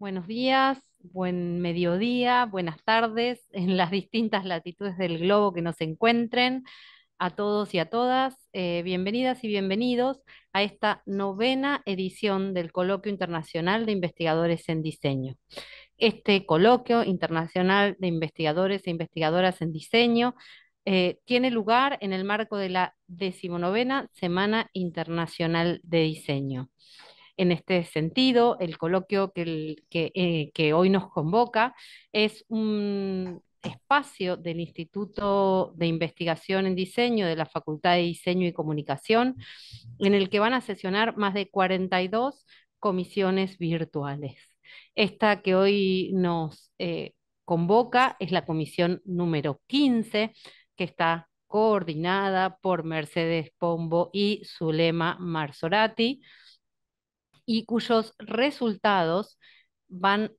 buenos días, buen mediodía, buenas tardes en las distintas latitudes del globo que nos encuentren. A todos y a todas, eh, bienvenidas y bienvenidos a esta novena edición del Coloquio Internacional de Investigadores en Diseño. Este Coloquio Internacional de Investigadores e Investigadoras en Diseño eh, tiene lugar en el marco de la decimonovena Semana Internacional de Diseño en este sentido. El coloquio eh, que, hoy nos convoca es un espacio del Instituto de Investigación en Diseño de la Facultad de Diseño y Comunicación, en el que van a sesionar más de 42 comisiones virtuales. Esta que hoy nos eh, convoca es la comisión número 15, que está coordinada por Mercedes Pombo y Zulema Marzorati y cuyos resultados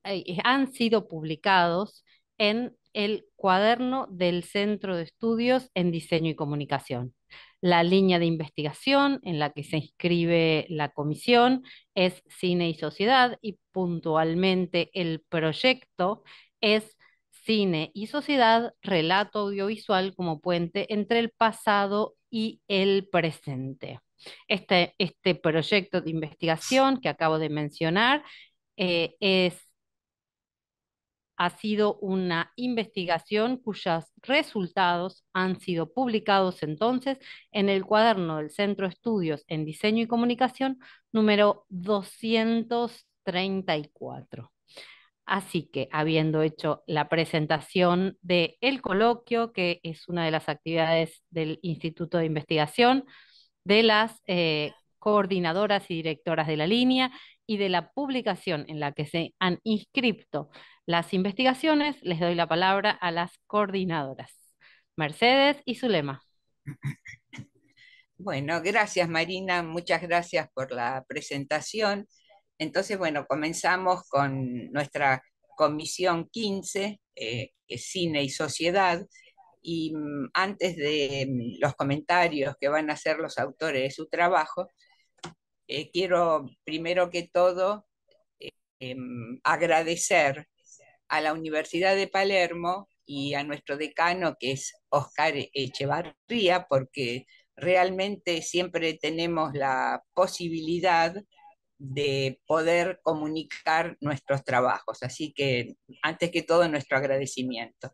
eh, han sido publicados en el cuaderno del Centro de Estudios en Diseño y Comunicación. La línea de investigación en la que se inscribe la comisión es cine y sociedad y puntualmente el proyecto es cine y sociedad, relato audiovisual como puente entre el pasado y el presente. Este, este, proyecto de investigación que acabo de mencionar eh, es, ha sido una investigación cuyos resultados han sido publicados entonces en el cuaderno del Centro de Estudios en Diseño y Comunicación número 234. Así que, habiendo hecho la presentación del el coloquio, que es una de las actividades del Instituto de Investigación, de las eh, coordinadoras y directoras de la línea y de la publicación en la que se han inscrito las investigaciones, les doy la palabra a las coordinadoras, Mercedes y Zulema. Bueno, gracias Marina, muchas gracias por la presentación. Entonces, bueno, comenzamos con nuestra comisión 15, eh, Cine y Sociedad, y mm, antes de mm, los comentarios que van a hacer los autores de su trabajo, eh, quiero primero que todo eh, eh, mm, agradecer a la Universidad de Palermo y a nuestro decano, que es Oscar Echevarría, porque realmente siempre tenemos la posibilidad de poder comunicar nuestros trabajos. Así que, antes que todo, nuestro agradecimiento.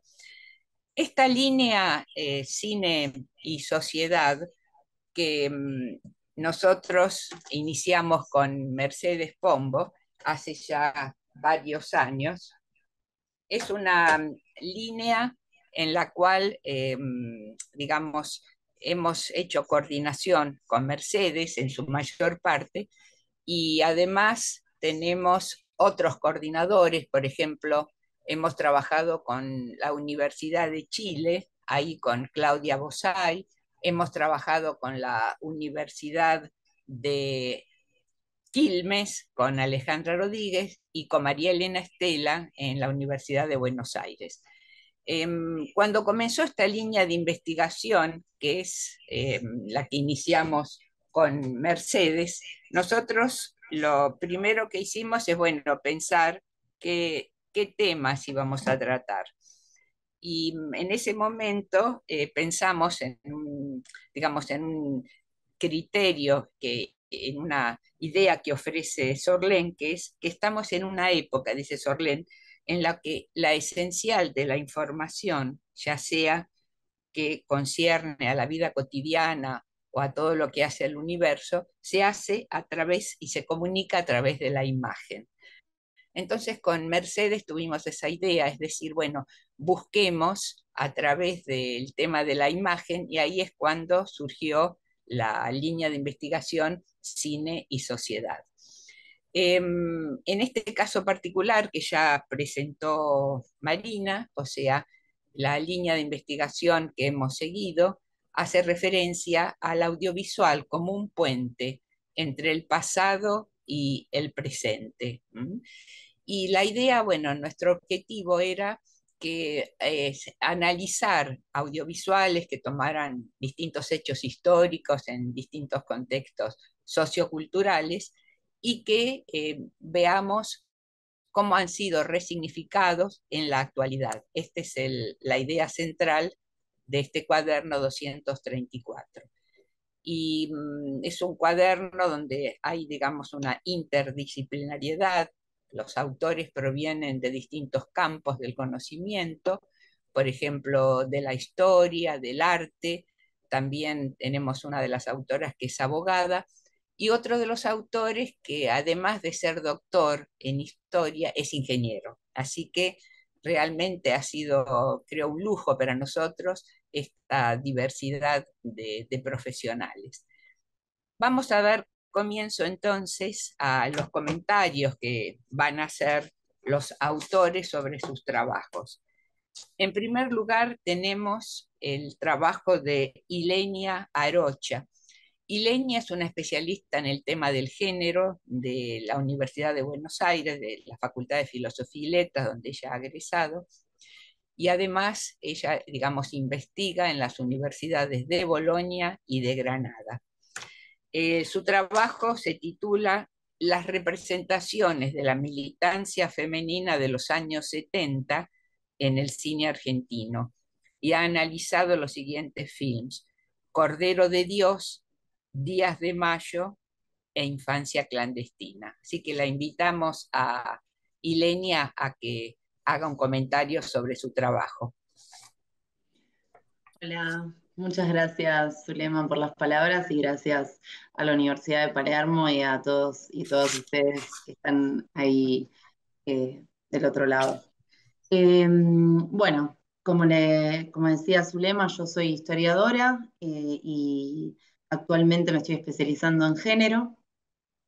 Esta línea eh, cine y sociedad que mm, nosotros iniciamos con Mercedes Pombo hace ya varios años, es una mm, línea en la cual, eh, mm, digamos, hemos hecho coordinación con Mercedes en su mayor parte y además tenemos otros coordinadores, por ejemplo, Hemos trabajado con la Universidad de Chile, ahí con Claudia Bosay, hemos trabajado con la Universidad de Quilmes, con Alejandra Rodríguez y con María Elena Estela en la Universidad de Buenos Aires. Em, cuando comenzó esta línea de investigación, que es em, la que iniciamos con Mercedes, nosotros lo primero que hicimos es, bueno, pensar que qué temas íbamos a tratar. Y mm, en ese momento eh, pensamos en, digamos, en un criterio, que, en una idea que ofrece Sorlén, que es que estamos en una época, dice Sorlén, en la que la esencial de la información, ya sea que concierne a la vida cotidiana o a todo lo que hace el universo, se hace a través y se comunica a través de la imagen. Entonces con Mercedes tuvimos esa idea, es decir, bueno, busquemos a través del tema de la imagen y ahí es cuando surgió la línea de investigación cine y sociedad. Em, en este caso particular que ya presentó Marina, o sea, la línea de investigación que hemos seguido, hace referencia al audiovisual como un puente entre el pasado y el presente. Y la idea, bueno, nuestro objetivo era que eh, analizar audiovisuales que tomaran distintos hechos históricos en distintos contextos socioculturales y que eh, veamos cómo han sido resignificados en la actualidad. Esta es la idea central de este cuaderno 234. Y mm, es un cuaderno donde hay, digamos, una interdisciplinariedad los autores provienen de distintos campos del conocimiento, por ejemplo, de la historia, del arte. También tenemos una de las autoras que es abogada y otro de los autores que además de ser doctor en historia es ingeniero. Así que realmente ha sido, creo, un lujo para nosotros esta diversidad de, profesionales. Vamos a ver comienzo entonces a los comentarios que van a hacer los autores sobre sus trabajos. En primer lugar, tenemos el trabajo de Ilenia Arocha. Ilenia es una especialista en el tema del género de la Universidad de Buenos Aires, de la Facultad de Filosofía y Letras, donde ella ha egresado. Y además, ella, digamos, investiga en las universidades de Bolonia y de Granada. Eh, su trabajo se titula Las representaciones de la militancia femenina de los años 70 en el cine argentino y ha analizado los siguientes films, Cordero de Dios, Días de Mayo e Infancia Clandestina. Así que la invitamos a Ilenia a que haga un comentario sobre su trabajo. Hola, Muchas gracias, Zulema, por las palabras y gracias a la Universidad de Palermo y a todos y todas ustedes que están ahí eh, del otro lado. Em, bueno, como, le, como decía Zulema, yo soy historiadora eh, y actualmente me estoy especializando en género.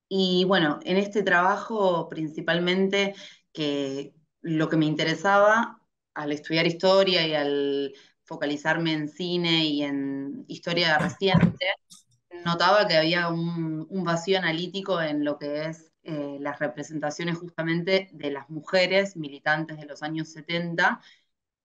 Y bueno, en este trabajo principalmente que lo que me interesaba al estudiar historia y al focalizarme en cine y en historia reciente, notaba que había un, vacío analítico en lo que es eh, las representaciones justamente de las mujeres militantes de los años 70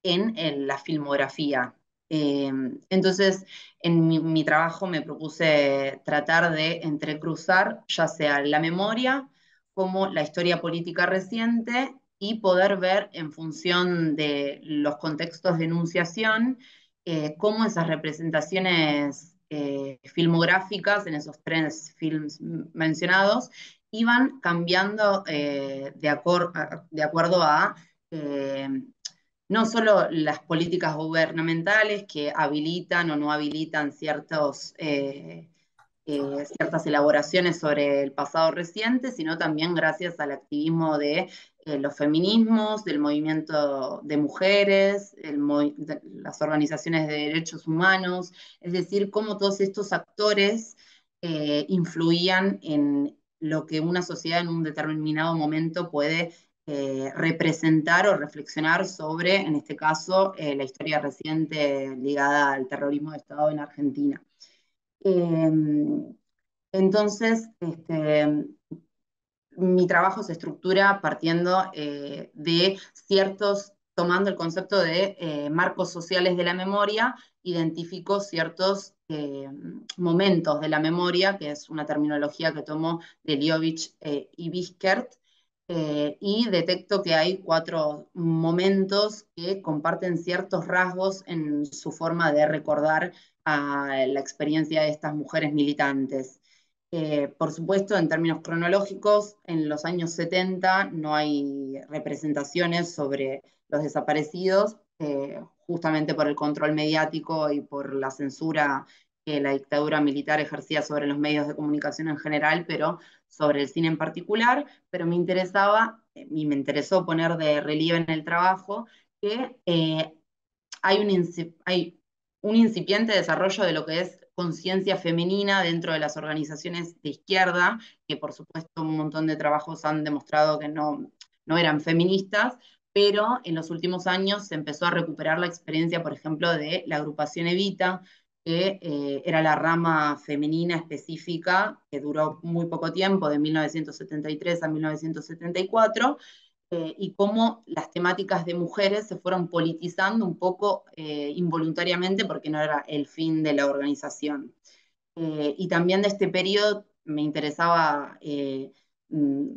en, la filmografía. Em, entonces, en mi, mi, trabajo me propuse tratar de entrecruzar ya sea la memoria como la historia política reciente y poder ver en función de los contextos de enunciación eh, cómo esas representaciones eh, filmográficas en esos tres films mencionados iban cambiando eh, de, acuerdo a no solo las políticas gubernamentales que habilitan o no habilitan ciertos eh, ciertas elaboraciones sobre el pasado reciente, sino también gracias al activismo de eh, los feminismos, del movimiento de mujeres, las organizaciones de derechos humanos, es decir, cómo todos estos actores eh, influían en lo que una sociedad en un determinado momento puede representar o reflexionar sobre, en este caso, la historia reciente ligada al terrorismo de Estado en Argentina. Em, entonces, este, mi trabajo se estructura partiendo eh, de ciertos, tomando el concepto de eh, marcos sociales de la memoria, identifico ciertos eh, momentos de la memoria, que es una terminología que tomó de Liovich y Biskert, eh, y detecto que hay cuatro momentos que comparten ciertos rasgos en su forma de recordar a la experiencia de estas mujeres militantes. Eh, por supuesto, en términos cronológicos, en los años 70 no hay representaciones sobre los desaparecidos, eh, justamente por el control mediático y por la censura que la dictadura militar ejercía sobre los medios de comunicación en general, pero sobre el cine en particular, pero me interesaba y me interesó poner de relieve en el trabajo que eh, hay, un hay un incipiente desarrollo de lo que es conciencia femenina dentro de las organizaciones de izquierda, que por supuesto un montón de trabajos han demostrado que no, no eran feministas, pero en los últimos años se empezó a recuperar la experiencia, por ejemplo, de la agrupación Evita, que eh, era la rama femenina específica, que duró muy poco tiempo, de 1973 a 1974, eh, y cómo las temáticas de mujeres se fueron politizando un poco eh, involuntariamente porque no era el fin de la organización. y también de este periodo me interesaba mm,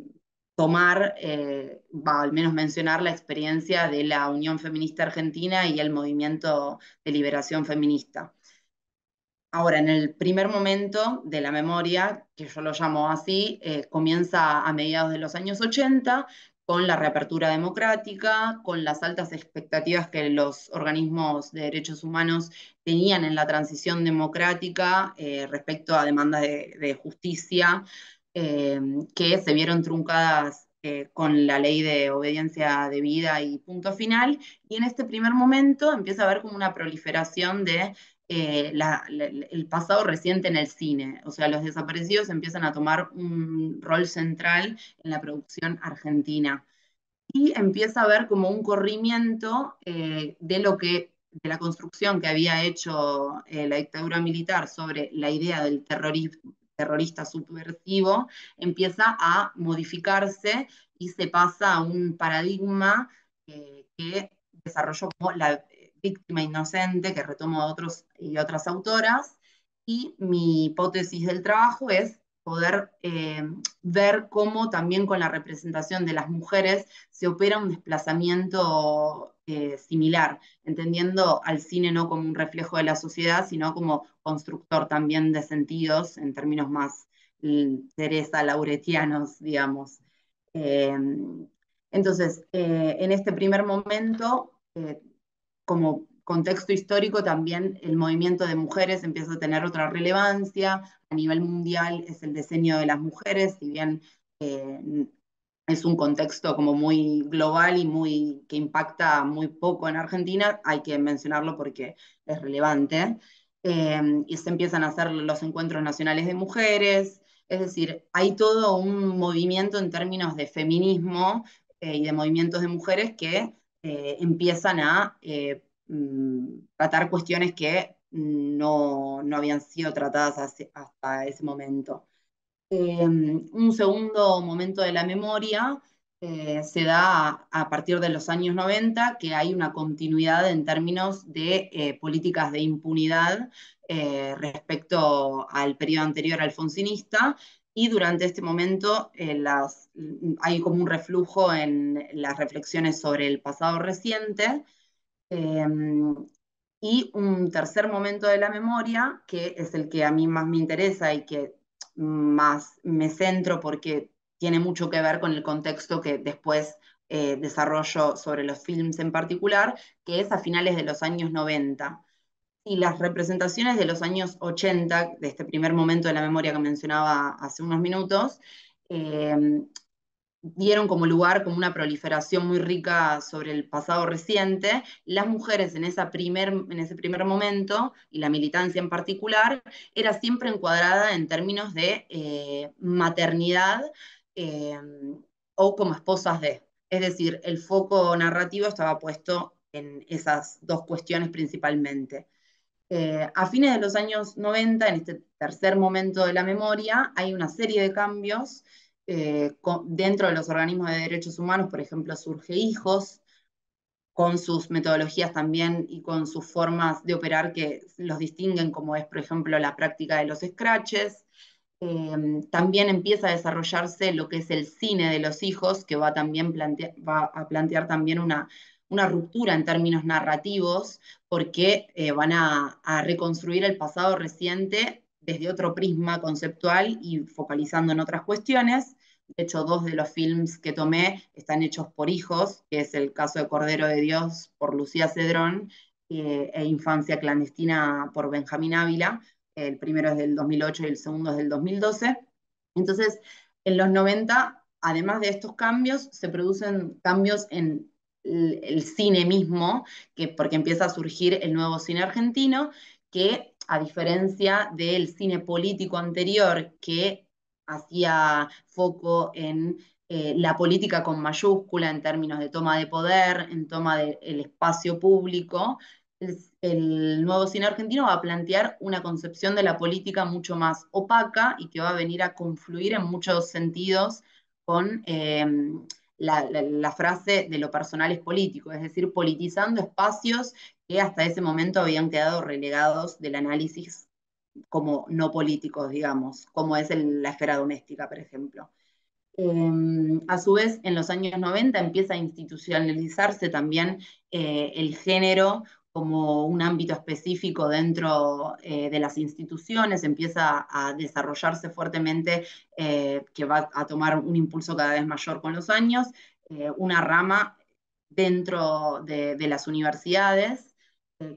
tomar, al menos mencionar la experiencia de la Unión Feminista Argentina y el movimiento de liberación feminista. Ahora, en el primer momento de la memoria, que yo lo llamo así, eh, comienza a mediados de los años 80 con la reapertura democrática, con las altas expectativas que los organismos de derechos humanos tenían en la transición democrática eh, respecto a demandas de, justicia eh, que se vieron truncadas con la ley de obediencia debida y punto final. Y en este primer momento empieza a haber como una proliferación de eh, el pasado reciente en el cine. O sea, los desaparecidos empiezan a tomar un rol central en la producción argentina. Y empieza a haber como un corrimiento eh, de lo que de la construcción que había hecho eh, la dictadura militar sobre la idea del terrorismo, terrorista subversivo, empieza a modificarse y se pasa a un paradigma que desarrolló como la, Víctima Inocente, que retomo a otros y otras autoras, y mi hipótesis del trabajo es poder eh, ver cómo también con la representación de las mujeres se opera un desplazamiento eh, similar, entendiendo al cine no como un reflejo de la sociedad, sino como constructor también de sentidos en términos más mm, Teresa Lauretianos, digamos. Eh, entonces, en este primer momento como contexto histórico también el movimiento de mujeres empieza a tener otra relevancia, a nivel mundial es el diseño de las mujeres, si bien eh, es un contexto como muy global y muy, que impacta muy poco en Argentina, hay que mencionarlo porque es relevante. Em, y se empiezan a hacer los encuentros nacionales de mujeres, es decir, hay todo un movimiento en términos de feminismo eh, y de movimientos de mujeres que eh, empiezan a eh, mm, tratar cuestiones que no, habían sido tratadas hasta ese momento. Eh, un segundo momento de la memoria se da a, partir de los años 90, que hay una continuidad en términos de políticas de impunidad respecto al periodo anterior alfonsinista, y durante este momento eh, las, hay como un reflujo en las reflexiones sobre el pasado reciente. Em, y un tercer momento de la memoria, que es el que a mí más me interesa y que más me centro porque tiene mucho que ver con el contexto que después eh, desarrollo sobre los films en particular, que es a finales de los años 90 y las representaciones de los años 80, de este primer momento de la memoria que mencionaba hace unos minutos, em, dieron como lugar como una proliferación muy rica sobre el pasado reciente, las mujeres en, en ese primer momento, y la militancia en particular, era siempre encuadrada en términos de eh, maternidad em, o como esposas de. Es decir, el foco narrativo estaba puesto en esas dos cuestiones principalmente. Eh, a fines de los años 90, en este tercer momento de la memoria, hay una serie de cambios eh, dentro de los organismos de derechos humanos, por ejemplo, surge Hijos, con sus metodologías también y con sus formas de operar que los distinguen, como es, por ejemplo, la práctica de los scratches. Em, también empieza a desarrollarse lo que es el cine de los hijos, que va, también va a plantear también una una ruptura en términos narrativos, porque eh, van a, reconstruir el pasado reciente desde otro prisma conceptual y focalizando en otras cuestiones. De hecho, dos de los films que tomé están hechos por hijos, que es el caso de Cordero de Dios por Lucía Cedrón eh, e Infancia Clandestina por Benjamín Ávila. El primero es del 2008 y el segundo es del 2012. Entonces, en los 90, además de estos cambios, se producen cambios en el, cine mismo, que, porque empieza a surgir el nuevo cine argentino, que a diferencia del cine político anterior que hacía foco en eh, la política con mayúscula en términos de toma de poder, en toma del espacio público, el, nuevo cine argentino va a plantear una concepción de la política mucho más opaca y que va a venir a confluir en muchos sentidos con... Eh, la, frase de lo personal es político, es decir, politizando espacios que hasta ese momento habían quedado relegados del análisis como no políticos, digamos, como es la esfera doméstica, por ejemplo. Em, a su vez, en los años 90 empieza a institucionalizarse también eh, el género como un ámbito específico dentro eh, de las instituciones, empieza a desarrollarse fuertemente, eh, que va a tomar un impulso cada vez mayor con los años, eh, una rama dentro de, de las universidades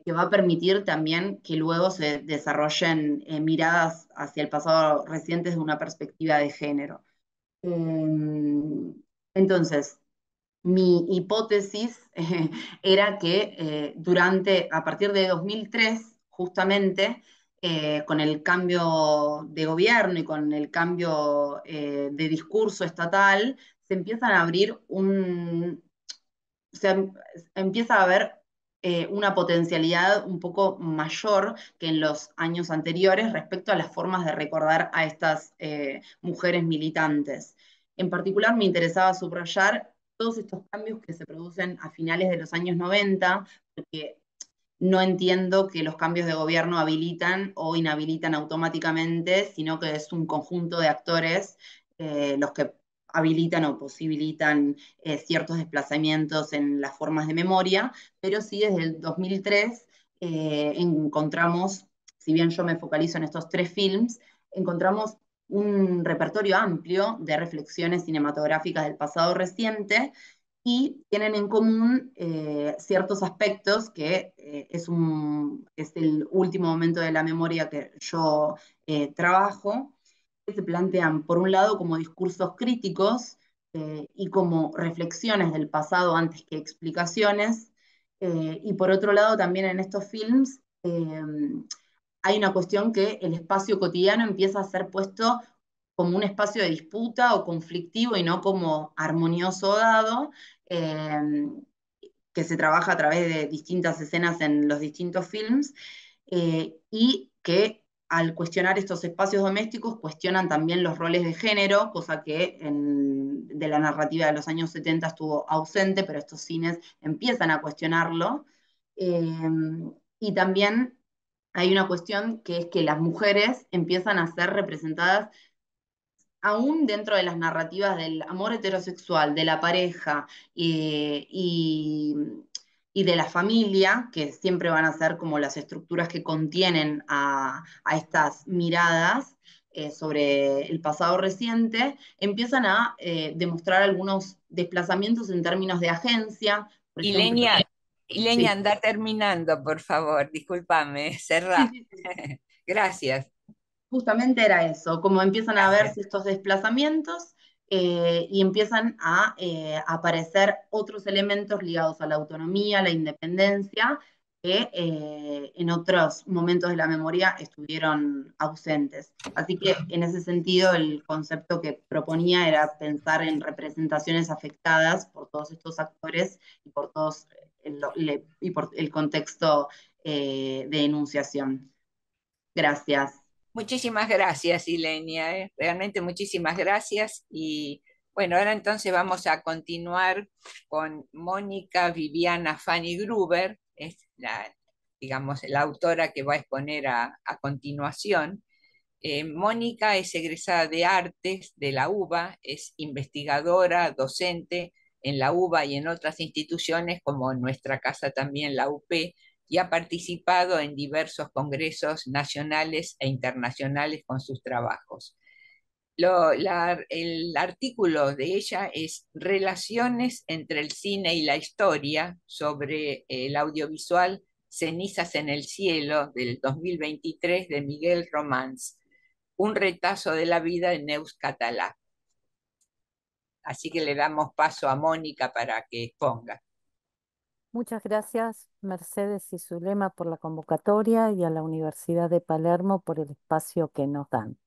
que va a permitir también que luego se desarrollen miradas hacia el pasado reciente desde una perspectiva de género. Em, entonces, mi hipótesis eh, era que eh, durante, a partir de 2003, justamente, eh, con el cambio de gobierno y con el cambio de discurso estatal, se empiezan a abrir un... Se, empieza a haber una potencialidad un poco mayor que en los años anteriores respecto a las formas de recordar a estas mujeres militantes. En particular me interesaba subrayar todos estos cambios que se producen a finales de los años 90, porque no entiendo que los cambios de gobierno habilitan o inhabilitan automáticamente, sino que es un conjunto de actores eh, los que habilitan o posibilitan eh, ciertos desplazamientos en las formas de memoria, pero sí desde el 2003 eh, encontramos, si bien yo me focalizo en estos tres films, encontramos un repertorio amplio de reflexiones cinematográficas del pasado reciente y tienen en común eh, ciertos aspectos que eh, es, un, el último momento de la memoria que yo eh, trabajo, que se plantean por un lado como discursos críticos y como reflexiones del pasado antes que explicaciones, y por otro lado también en estos films hay una cuestión que el espacio cotidiano empieza a ser puesto como un espacio de disputa o conflictivo y no como armonioso dado, em, que se trabaja a través de distintas escenas en los distintos films, eh, y que al cuestionar estos espacios domésticos cuestionan también los roles de género, cosa que de la narrativa de los años 70 estuvo ausente, pero estos cines empiezan a cuestionarlo. Em, y también hay una cuestión que es que las mujeres empiezan a ser representadas aún dentro de las narrativas del amor heterosexual, de la pareja eh, y, de la familia, que siempre van a ser como las estructuras que contienen a, estas miradas eh, sobre el pasado reciente, empiezan a eh, demostrar algunos desplazamientos en términos de agencia. y Leña, andar anda terminando, por favor, discúlpame, cerrar. Gracias. Justamente era eso, como empiezan a verse estos desplazamientos eh, y empiezan a eh, aparecer otros elementos ligados a la autonomía, a la independencia, que eh, en otros momentos de la memoria estuvieron ausentes. Así que en ese sentido el concepto que proponía era pensar en representaciones afectadas por todos estos actores y por todos y por el contexto eh, de enunciación. Gracias. Muchísimas gracias, Ilenia. Eh, realmente muchísimas gracias. Y bueno, ahora entonces vamos a continuar con Mónica Viviana Fanny Gruber, es la, digamos, la autora que va a exponer a, continuación. Eh, Mónica es egresada de artes de la UBA, es investigadora, docente, en la UBA y en otras instituciones, como nuestra casa también, la UP, y ha participado en diversos congresos nacionales e internacionales con sus trabajos. el artículo de ella es Relaciones entre el cine y la historia sobre el audiovisual Cenizas en el Cielo del 2023 de Miguel Romans, un retazo de la vida de Neus Catalá. Así que le damos paso a Mónica para que exponga. Muchas gracias, Mercedes y Zulema, por la convocatoria y a la Universidad de Palermo por el espacio que nos dan.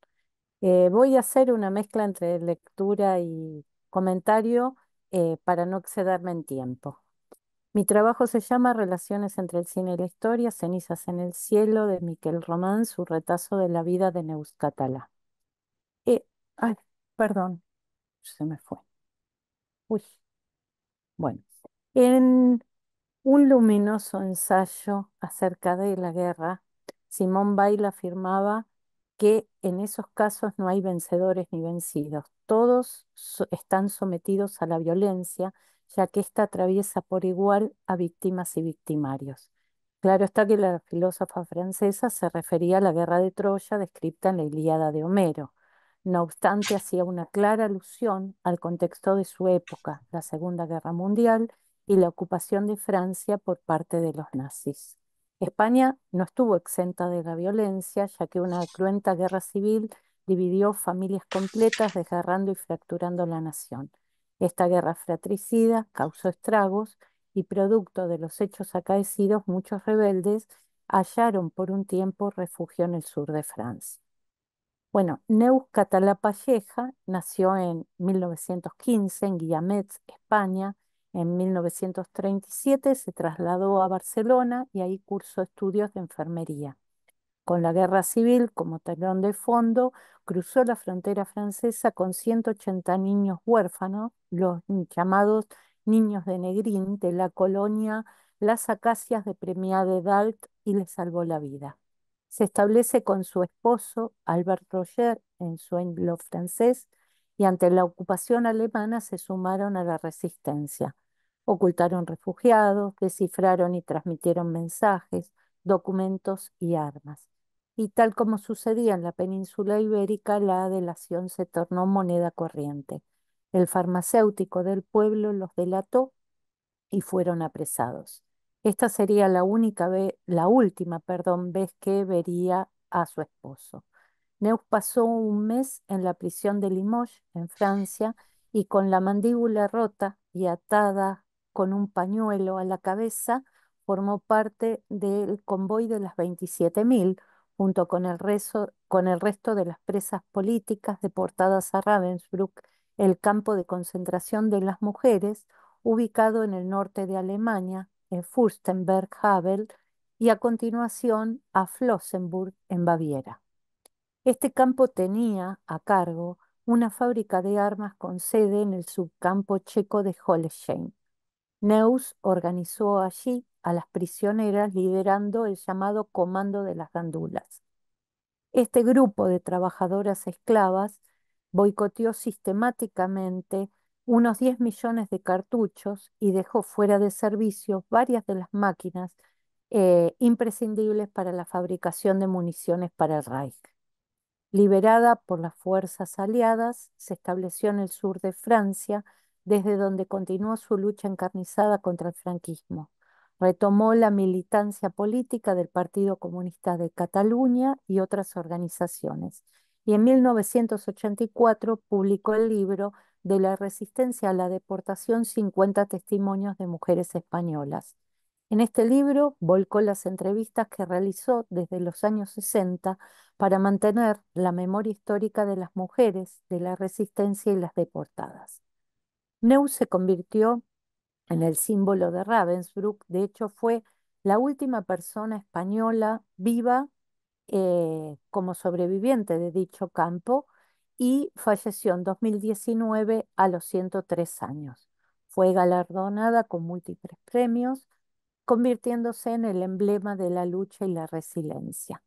Eh, voy a hacer una mezcla entre lectura y comentario eh, para no excederme en tiempo. Mi trabajo se llama Relaciones entre el cine y la historia, Cenizas en el cielo, de Miquel Román, su retazo de la vida de Neus Catalá. Eh, ay, perdón, se me fue. Uy. Bueno, en un luminoso ensayo acerca de la guerra, Simón Bail afirmaba que en esos casos no hay vencedores ni vencidos. Todos están sometidos a la violencia, ya que ésta atraviesa por igual a víctimas y victimarios. Claro está que la filósofa francesa se refería a la guerra de Troya descrita en la Ilíada de Homero, no obstante, hacía una clara alusión al contexto de su época, la Segunda Guerra Mundial y la ocupación de Francia por parte de los nazis. España no estuvo exenta de la violencia, ya que una cruenta guerra civil dividió familias completas, desgarrando y fracturando la nación. Esta guerra fratricida causó estragos y producto de los hechos acaecidos, muchos rebeldes hallaron por un tiempo refugio en el sur de Francia. Bueno, Neus Catalapalleja nació en 1915 en Guillamets, España. En 1937 se trasladó a Barcelona y ahí cursó estudios de enfermería. Con la guerra civil como talón de fondo, cruzó la frontera francesa con 180 niños huérfanos, los llamados niños de Negrín, de la colonia Las Acacias de Premia de Dalt, y les salvó la vida. Se establece con su esposo, Albert Roger, en su suelo francés, y ante la ocupación alemana se sumaron a la resistencia. Ocultaron refugiados, descifraron y transmitieron mensajes, documentos y armas. Y tal como sucedía en la península ibérica, la delación se tornó moneda corriente. El farmacéutico del pueblo los delató y fueron apresados. Esta sería la única la última, perdón, vez que vería a su esposo. Neus pasó un mes en la prisión de Limoges, en Francia, y con la mandíbula rota y atada con un pañuelo a la cabeza, formó parte del convoy de las 27.000, junto con el, con el resto de las presas políticas deportadas a Ravensbrück, el campo de concentración de las mujeres, ubicado en el norte de Alemania, en eh, Fürstenberg, Havel y a continuación a Flossenburg en Baviera. Este campo tenía a cargo una fábrica de armas con sede en el subcampo checo de Holstein. Neus organizó allí a las prisioneras liderando el llamado Comando de las Gandulas. Este grupo de trabajadoras esclavas boicoteó sistemáticamente unos 10 millones de cartuchos y dejó fuera de servicio varias de las máquinas eh, imprescindibles para la fabricación de municiones para el Reich. Liberada por las fuerzas aliadas, se estableció en el sur de Francia, desde donde continuó su lucha encarnizada contra el franquismo. Retomó la militancia política del Partido Comunista de Cataluña y otras organizaciones. Y en 1984 publicó el libro de la resistencia a la deportación 50 testimonios de mujeres españolas. En este libro volcó las entrevistas que realizó desde los años 60 para mantener la memoria histórica de las mujeres, de la resistencia y las deportadas. Neu se convirtió en el símbolo de Ravensbrück, de hecho fue la última persona española viva eh, como sobreviviente de dicho campo y falleció en 2019 a los 103 años. Fue galardonada con múltiples premios, convirtiéndose en el emblema de la lucha y la resiliencia.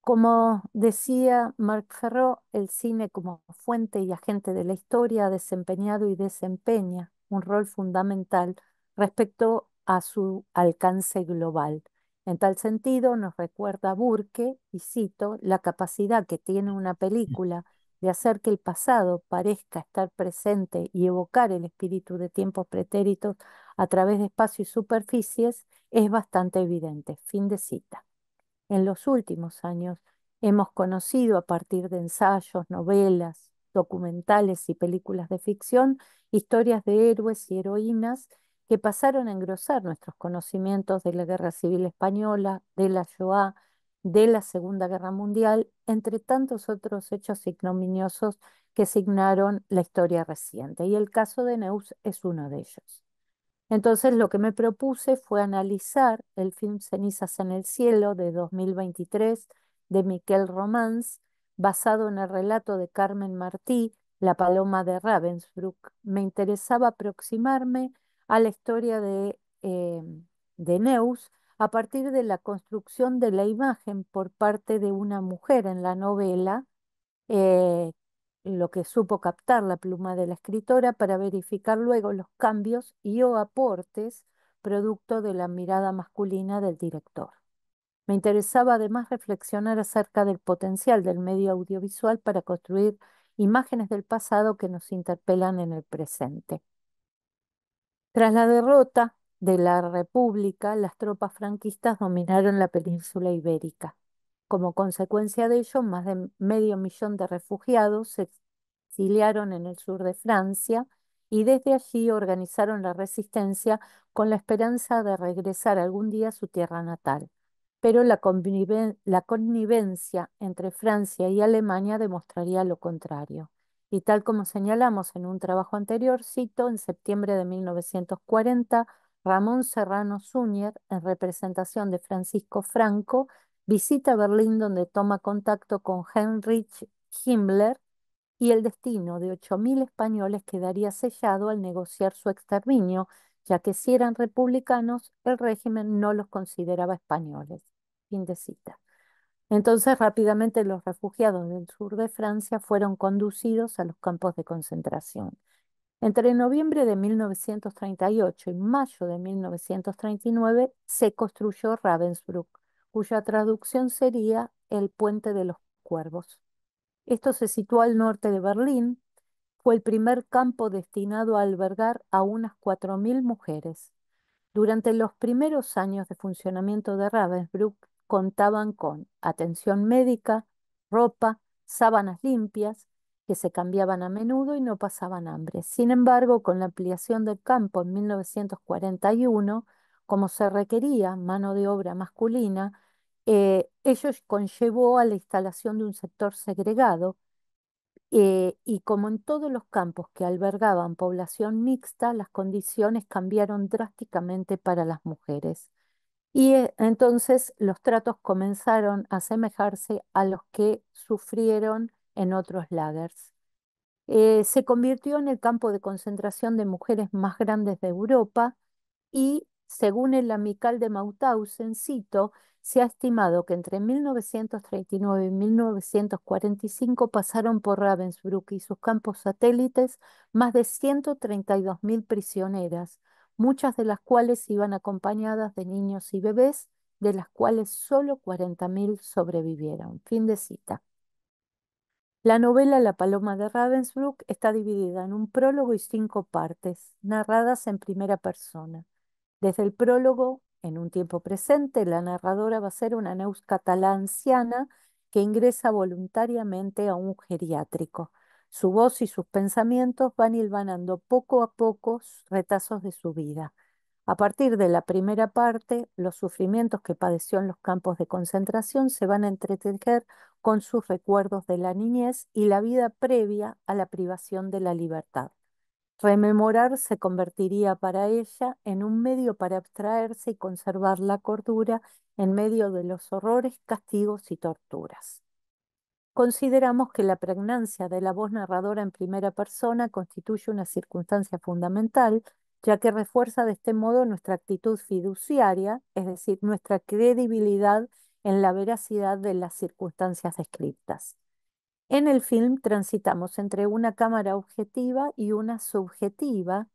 Como decía Marc Ferro, el cine como fuente y agente de la historia ha desempeñado y desempeña un rol fundamental respecto a su alcance global en tal sentido, nos recuerda Burke, y cito, la capacidad que tiene una mm. película de hacer que el pasado parezca estar presente y evocar el espíritu de tiempos pretéritos a través de espacios y superficies es bastante evidente. Fin de cita. En los últimos años hemos conocido a partir de ensayos, novelas, documentales y películas de ficción historias de héroes y heroínas que pasaron a engrosar nuestros conocimientos de la Guerra Civil Española, de la Shoah, de la Segunda Guerra Mundial, entre tantos otros hechos ignominiosos que signaron la historia reciente. Y el caso de Neus es uno de ellos. Entonces lo que me propuse fue analizar el film Cenizas en el Cielo de 2023 de Miquel Romans, basado en el relato de Carmen Martí, La Paloma de Ravensbrück. Me interesaba aproximarme a la historia de, em, Neus a partir de la construcción de la imagen por parte de una mujer en la novela, eh, lo que supo captar la pluma de la escritora para verificar luego los cambios y o aportes producto de la mirada masculina del director. Me interesaba además reflexionar acerca del potencial del medio audiovisual para construir imágenes del pasado que nos interpelan en el presente. Tras la derrota de la República, las tropas franquistas dominaron la península ibérica. Como consecuencia de ello, más de medio millón de refugiados se exiliaron en el sur de Francia y desde allí organizaron la resistencia con la esperanza de regresar algún día a su tierra natal. Pero la, connivencia entre Francia y Alemania demostraría lo contrario y tal como señalamos en un trabajo anterior, cito, en septiembre de 1940, Ramón Serrano Zúñer, en representación de Francisco Franco, visita Berlín donde toma contacto con Heinrich Himmler y el destino de 8.000 españoles quedaría sellado al negociar su exterminio, ya que si eran republicanos, el régimen no los consideraba españoles. Fin de cita. Entonces rápidamente los refugiados del sur de Francia fueron conducidos a los campos de concentración. Entre noviembre de 1938 y mayo de 1939 se construyó Ravensbrück, cuya traducción sería el puente de los cuervos. Esto se situó al norte de Berlín, fue el primer campo destinado a albergar a unas 4.000 mujeres. Durante los primeros años de funcionamiento de Ravensbrück, contaban con atención médica, ropa, sábanas limpias, que se cambiaban a menudo y no pasaban hambre. Sin embargo, con la ampliación del campo en 1941, como se requería mano de obra masculina, eh, ello conllevó a la instalación de un sector segregado eh, y como en todos los campos que albergaban población mixta, las condiciones cambiaron drásticamente para las mujeres. Y eh, entonces los tratos comenzaron a asemejarse a los que sufrieron en otros lagers. Eh, se convirtió en el campo de concentración de mujeres más grandes de Europa y, según el amical de Mauthausen, cito, se ha estimado que entre 1939 y 1945 pasaron por Ravensbrück y sus campos satélites más de 132.000 prisioneras, muchas de las cuales iban acompañadas de niños y bebés, de las cuales solo 40.000 sobrevivieron. Fin de cita. La novela La Paloma de Ravensbrück está dividida en un prólogo y cinco partes, narradas en primera persona. Desde el prólogo, en un tiempo presente, la narradora va a ser una neus catalá anciana que ingresa voluntariamente a un geriátrico. Su voz y sus pensamientos van hilvanando poco a poco retazos de su vida. A partir de la primera parte, los sufrimientos que padeció en los campos de concentración se van a entretener con sus recuerdos de la niñez y la vida previa a la privación de la libertad. Rememorar se convertiría para ella en un medio para abstraerse y conservar la cordura en medio de los horrores, castigos y torturas consideramos que la pregnancia de la voz narradora en primera persona constituye una circunstancia fundamental, ya que refuerza de este modo nuestra actitud fiduciaria, es decir, nuestra credibilidad en la veracidad de las circunstancias descritas. En el film transitamos entre una cámara objetiva y una subjetiva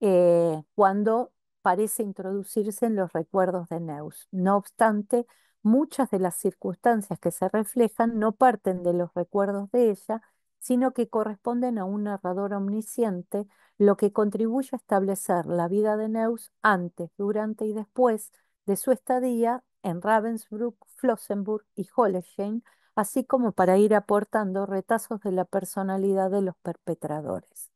eh, cuando parece introducirse en los recuerdos de Neus. No obstante, muchas de las circunstancias que se reflejan no parten de los recuerdos de ella, sino que corresponden a un narrador omnisciente, lo que contribuye a establecer la vida de Neus antes, durante y después de su estadía en Ravensbrück, Flossenburg y Holstein, así como para ir aportando retazos de la personalidad de los perpetradores.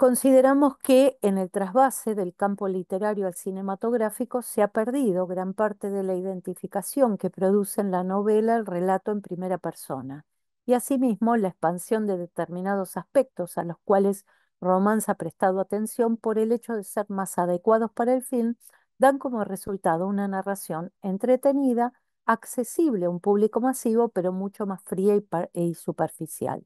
Consideramos que en el trasvase del campo literario al cinematográfico se ha perdido gran parte de la identificación que produce en la novela el relato en primera persona y asimismo la expansión de determinados aspectos a los cuales Romance ha prestado atención por el hecho de ser más adecuados para el film, dan como resultado una narración entretenida, accesible a un público masivo, pero mucho más fría y superficial.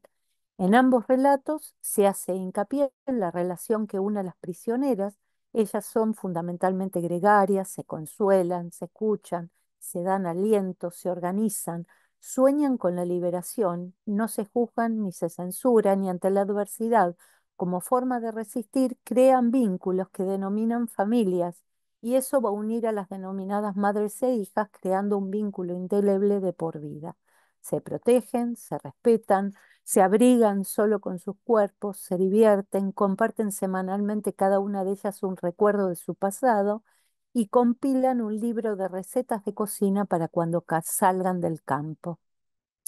En ambos relatos se hace hincapié en la relación que une a las prisioneras. Ellas son fundamentalmente gregarias, se consuelan, se escuchan, se dan aliento, se organizan, sueñan con la liberación, no se juzgan ni se censuran y ante la adversidad. Como forma de resistir, crean vínculos que denominan familias y eso va a unir a las denominadas madres e hijas creando un vínculo indeleble de por vida se protegen, se respetan, se abrigan solo con sus cuerpos, se divierten, comparten semanalmente cada una de ellas un recuerdo de su pasado y compilan un libro de recetas de cocina para cuando salgan del campo.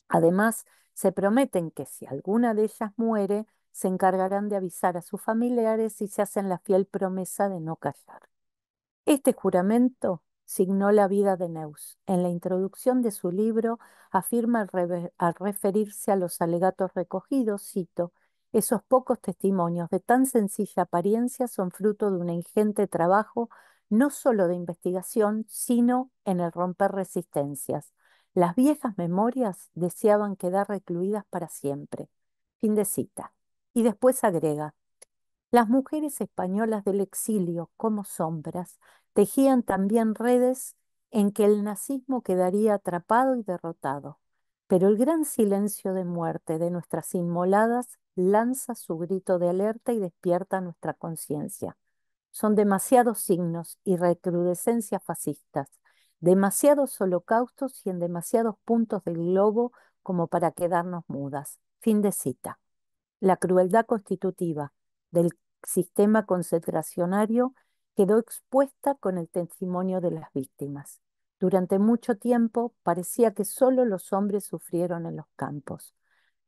Además, se prometen que si alguna de ellas muere, se encargarán de avisar a sus familiares y se hacen la fiel promesa de no callar. Este juramento signó la vida de Neus. En la introducción de su libro afirma al, referirse a los alegatos recogidos, cito, esos pocos testimonios de tan sencilla apariencia son fruto de un ingente trabajo no solo de investigación, sino en el romper resistencias. Las viejas memorias deseaban quedar recluidas para siempre. Fin de cita. Y después agrega, las mujeres españolas del exilio, como sombras, tejían también redes en que el nazismo quedaría atrapado y derrotado. Pero el gran silencio de muerte de nuestras inmoladas lanza su grito de alerta y despierta nuestra conciencia. Son demasiados signos y recrudescencias fascistas, demasiados holocaustos y en demasiados puntos del globo como para quedarnos mudas. Fin de cita. La crueldad constitutiva del sistema concentracionario quedó expuesta con el testimonio de las víctimas. Durante mucho tiempo parecía que solo los hombres sufrieron en los campos.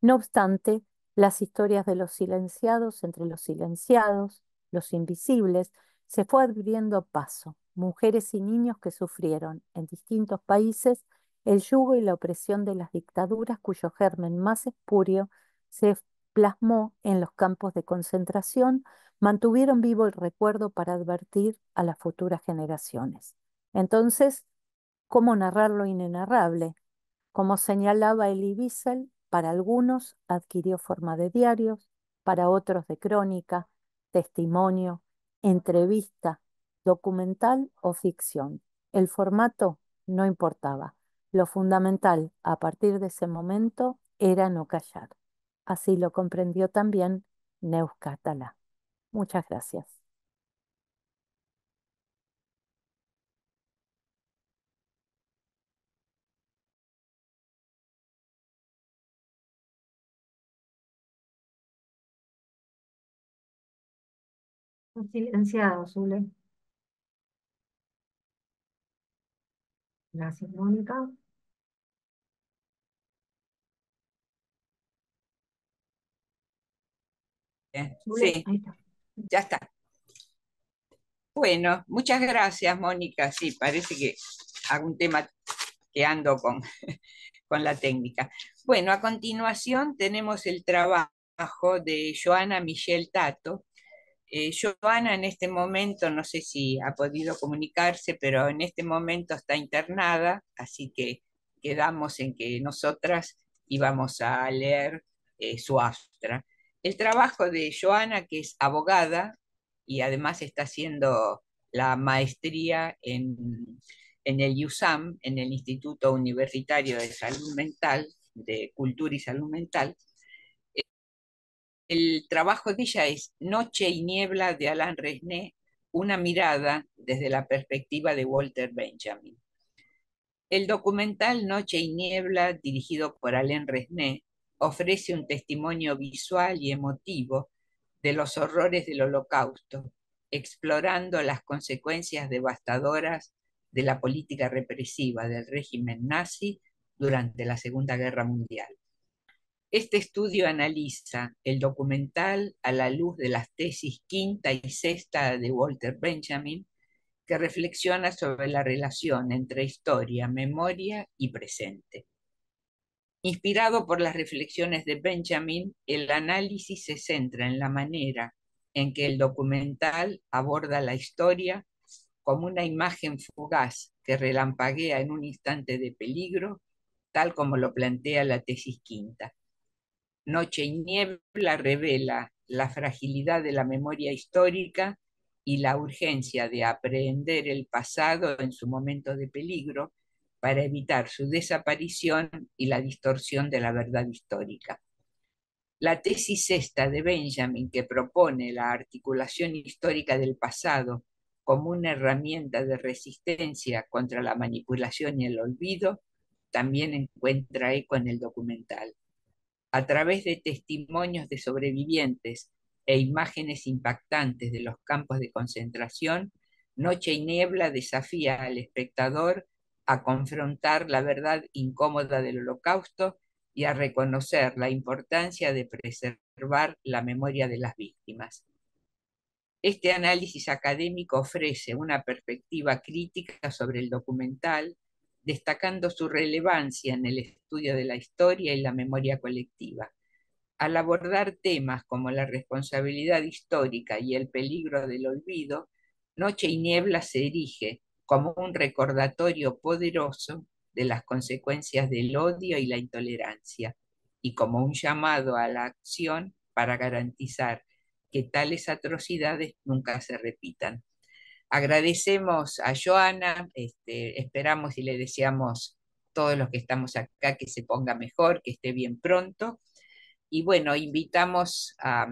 No obstante, las historias de los silenciados entre los silenciados, los invisibles, se fue abriendo paso. Mujeres y niños que sufrieron en distintos países el yugo y la opresión de las dictaduras cuyo germen más espurio se plasmó en los campos de concentración mantuvieron vivo el recuerdo para advertir a las futuras generaciones. Entonces, ¿cómo narrar lo inenarrable? Como señalaba Elie Wiesel, para algunos adquirió forma de diarios, para otros de crónica, testimonio, entrevista, documental o ficción. El formato no importaba. Lo fundamental a partir de ese momento era no callar. Así lo comprendió también Catalá. Muchas gracias. Silenciado, Zule. Gracias, Mónica. ¿eh? Sí, ya está. Bueno, muchas gracias, Mónica. Sí, parece que un tema que ando con, la técnica. Bueno, a continuación tenemos el trabajo de Joana Michelle Tato. Eh, Joana en este momento, no sé si ha podido comunicarse, pero en este momento está internada, así que quedamos en que nosotras íbamos a leer eh, su astra. El trabajo de Joana, que es abogada y además está haciendo la maestría en, el USAM, en el Instituto Universitario de Salud Mental, de Cultura y Salud Mental. El trabajo de ella es Noche y Niebla de Alain Resné, una mirada desde la perspectiva de Walter Benjamin. El documental Noche y Niebla, dirigido por Alain Resné, ofrece un testimonio visual y emotivo de los horrores del holocausto, explorando las consecuencias devastadoras de la política represiva del régimen nazi durante la Segunda Guerra Mundial. Este estudio analiza el documental a la luz de las tesis quinta y sexta de Walter Benjamin, que reflexiona sobre la relación entre historia, memoria y presente. Inspirado por las reflexiones de Benjamin, el análisis se centra en la manera en que el documental aborda la historia como una imagen fugaz que relampaguea en un instante de peligro, tal como lo plantea la tesis quinta. Noche y niebla revela la fragilidad de la memoria histórica y la urgencia de aprehender el pasado en su momento de peligro, para evitar su desaparición y la distorsión de la verdad histórica. La tesis esta de Benjamin, que propone la articulación histórica del pasado como una herramienta de resistencia contra la manipulación y el olvido, también encuentra eco en el documental. A través de testimonios de sobrevivientes e imágenes impactantes de los campos de concentración, Noche y Niebla desafía al espectador a confrontar la verdad incómoda del holocausto y a reconocer la importancia de preservar la memoria de las víctimas. Este análisis académico ofrece una perspectiva crítica sobre el documental, destacando su relevancia en el estudio de la historia y la memoria colectiva. Al abordar temas como la responsabilidad histórica y el peligro del olvido, Noche y Niebla se erige como un recordatorio poderoso de las consecuencias del odio y la intolerancia, y como un llamado a la acción para garantizar que tales atrocidades nunca se repitan. Agradecemos a Joana, este, esperamos y le deseamos todos los que estamos acá que se ponga mejor, que esté bien pronto. Y bueno, invitamos a,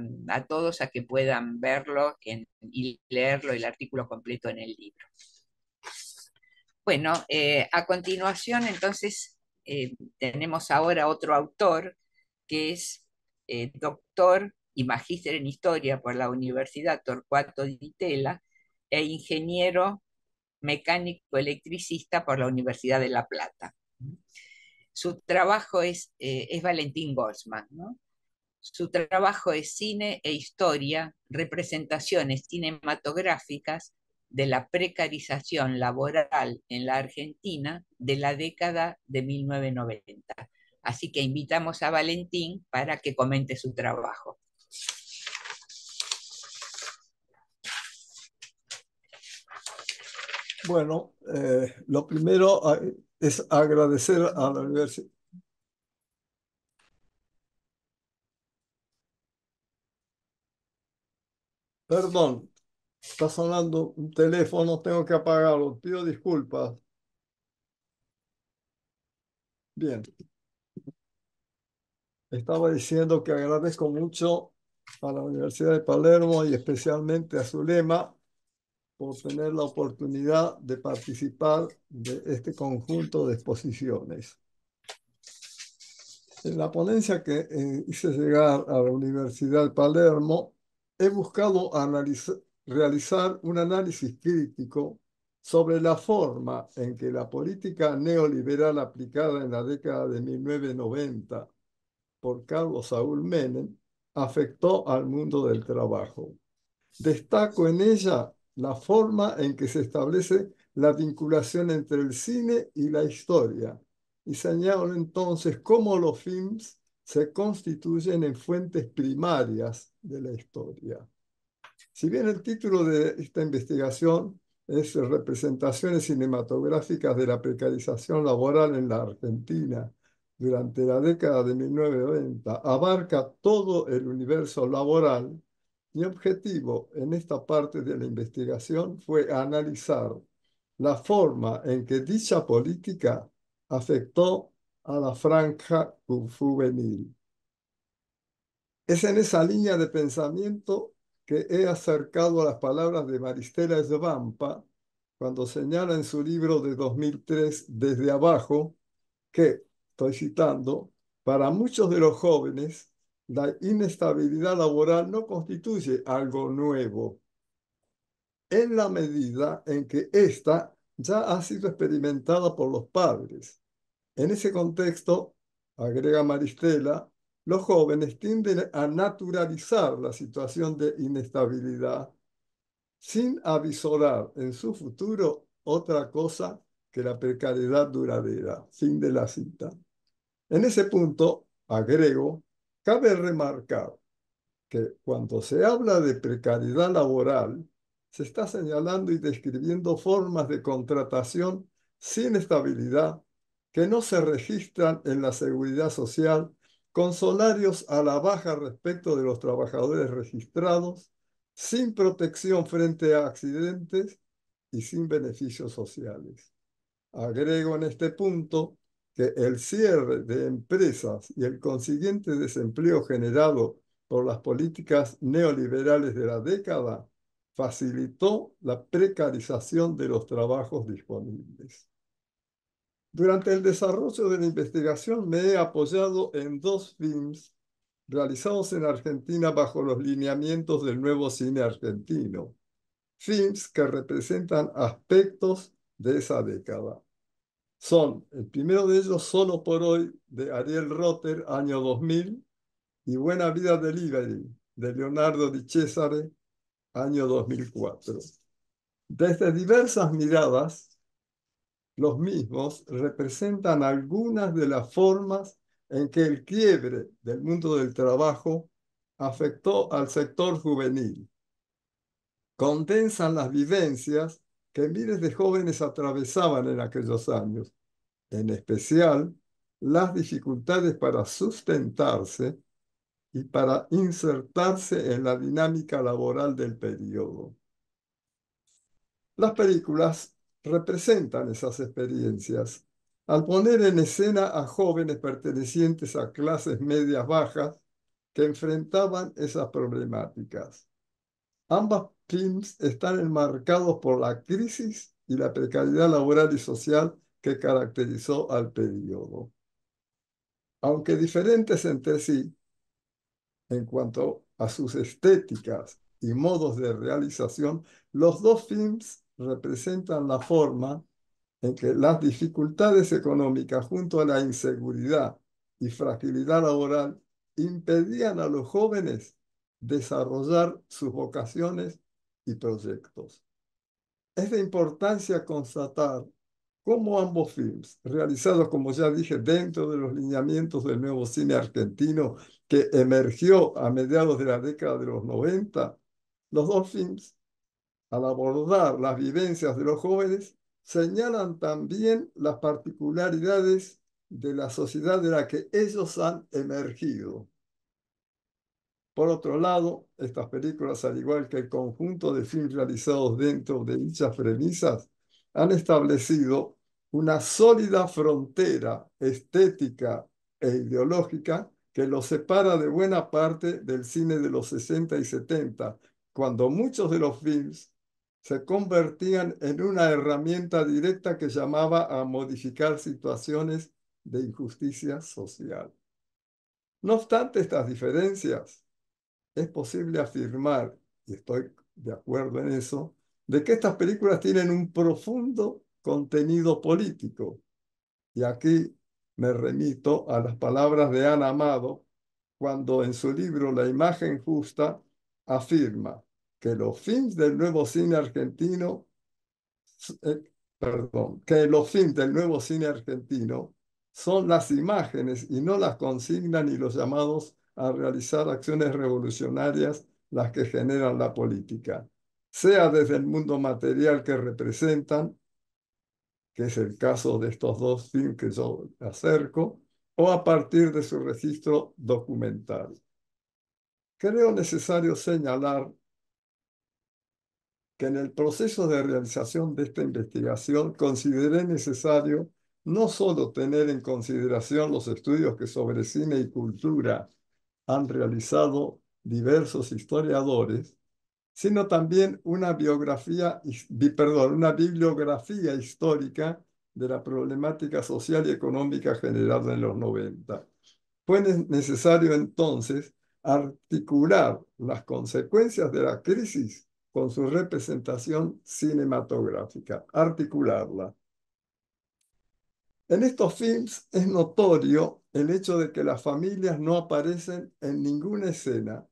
todos a que puedan verlo y leerlo el artículo completo en el libro. Bueno, eh, a continuación entonces eh, tenemos ahora otro autor que es eh, doctor y magíster en historia por la Universidad Torcuato Di Tella e ingeniero mecánico electricista por la Universidad de La Plata. Su trabajo es, Valentín Goldsmann. Su trabajo es cine e historia, representaciones cinematográficas de la precarización laboral en la Argentina de la década de 1990. Así que invitamos a Valentín para que comente su trabajo. Bueno, eh, lo primero ah, es agradecer a la universidad. Perdón, está sonando un teléfono, tengo que apagarlo, pido disculpas. Bien. Estaba diciendo que agradezco mucho a la Universidad de Palermo y especialmente a Zulema por tener la oportunidad de participar de este conjunto de exposiciones. En la ponencia que eh, hice llegar a la Universidad de Palermo, he buscado analizar, realizar un análisis crítico sobre la forma en que la política neoliberal aplicada en la década de 1990 por Carlos Saúl Menem afectó al mundo del trabajo. Destaco en ella la forma en que se establece la vinculación entre el cine y la historia y señalo entonces cómo los films se constituyen en fuentes primarias de la historia. Si bien el título de esta investigación es Representaciones cinematográficas de la precarización laboral en la Argentina durante la década de 1990, abarca todo el universo laboral, mi objetivo en esta parte de la investigación fue analizar la forma en que dicha política afectó a la franja juvenil. Es en esa línea de pensamiento que he acercado a las palabras de Maristela Vampa cuando señala en su libro de 2003, Desde Abajo, que, estoy citando, para muchos de los jóvenes, la inestabilidad laboral no constituye algo nuevo, en la medida en que ésta ya ha sido experimentada por los padres. En ese contexto, agrega Maristela, los jóvenes tienden a naturalizar la situación de inestabilidad sin avisorar en su futuro otra cosa que la precariedad duradera. Fin de la cita. En ese punto, agrego, cabe remarcar que cuando se habla de precariedad laboral, se está señalando y describiendo formas de contratación sin estabilidad que no se registran en la seguridad social con salarios a la baja respecto de los trabajadores registrados, sin protección frente a accidentes y sin beneficios sociales. Agrego en este punto que el cierre de empresas y el consiguiente desempleo generado por las políticas neoliberales de la década facilitó la precarización de los trabajos disponibles. Durante el desarrollo de la investigación me he apoyado en dos films realizados en Argentina bajo los lineamientos del nuevo cine argentino, films que representan aspectos de esa década. Son el primero de ellos, Solo por hoy, de Ariel Rotter, año 2000, y Buena Vida de Liberty de Leonardo Di Cesare, año 2004. Desde diversas miradas, los mismos representan algunas de las formas en que el quiebre del mundo del trabajo afectó al sector juvenil. Condensan las vivencias que miles de jóvenes atravesaban en aquellos años, en especial las dificultades para sustentarse y para insertarse en la dinámica laboral del periodo. Las películas representan esas experiencias. Al poner en escena a jóvenes pertenecientes a clases medias bajas que enfrentaban esas problemáticas. Ambas films están enmarcados por la crisis y la precariedad laboral y social que caracterizó al periodo. Aunque diferentes entre sí en cuanto a sus estéticas y modos de realización, los dos films representan la forma en que las dificultades económicas junto a la inseguridad y fragilidad laboral impedían a los jóvenes desarrollar sus vocaciones y proyectos. Es de importancia constatar cómo ambos films, realizados, como ya dije, dentro de los lineamientos del nuevo cine argentino que emergió a mediados de la década de los 90, los dos films al abordar las vivencias de los jóvenes, señalan también las particularidades de la sociedad de la que ellos han emergido. Por otro lado, estas películas, al igual que el conjunto de films realizados dentro de dichas premisas, han establecido una sólida frontera estética e ideológica que los separa de buena parte del cine de los 60 y 70, cuando muchos de los films se convertían en una herramienta directa que llamaba a modificar situaciones de injusticia social. No obstante estas diferencias, es posible afirmar, y estoy de acuerdo en eso, de que estas películas tienen un profundo contenido político. Y aquí me remito a las palabras de Ana Amado, cuando en su libro La imagen justa afirma, que los films del nuevo cine argentino, eh, perdón, que los films del nuevo cine argentino son las imágenes y no las consignan ni los llamados a realizar acciones revolucionarias las que generan la política, sea desde el mundo material que representan, que es el caso de estos dos films que yo acerco, o a partir de su registro documental. Creo necesario señalar que en el proceso de realización de esta investigación consideré necesario no solo tener en consideración los estudios que sobre cine y cultura han realizado diversos historiadores, sino también una biografía, perdón, una bibliografía histórica de la problemática social y económica generada en los 90. Fue necesario entonces articular las consecuencias de la crisis con su representación cinematográfica, articularla. En estos films es notorio el hecho de que las familias no aparecen en ninguna escena,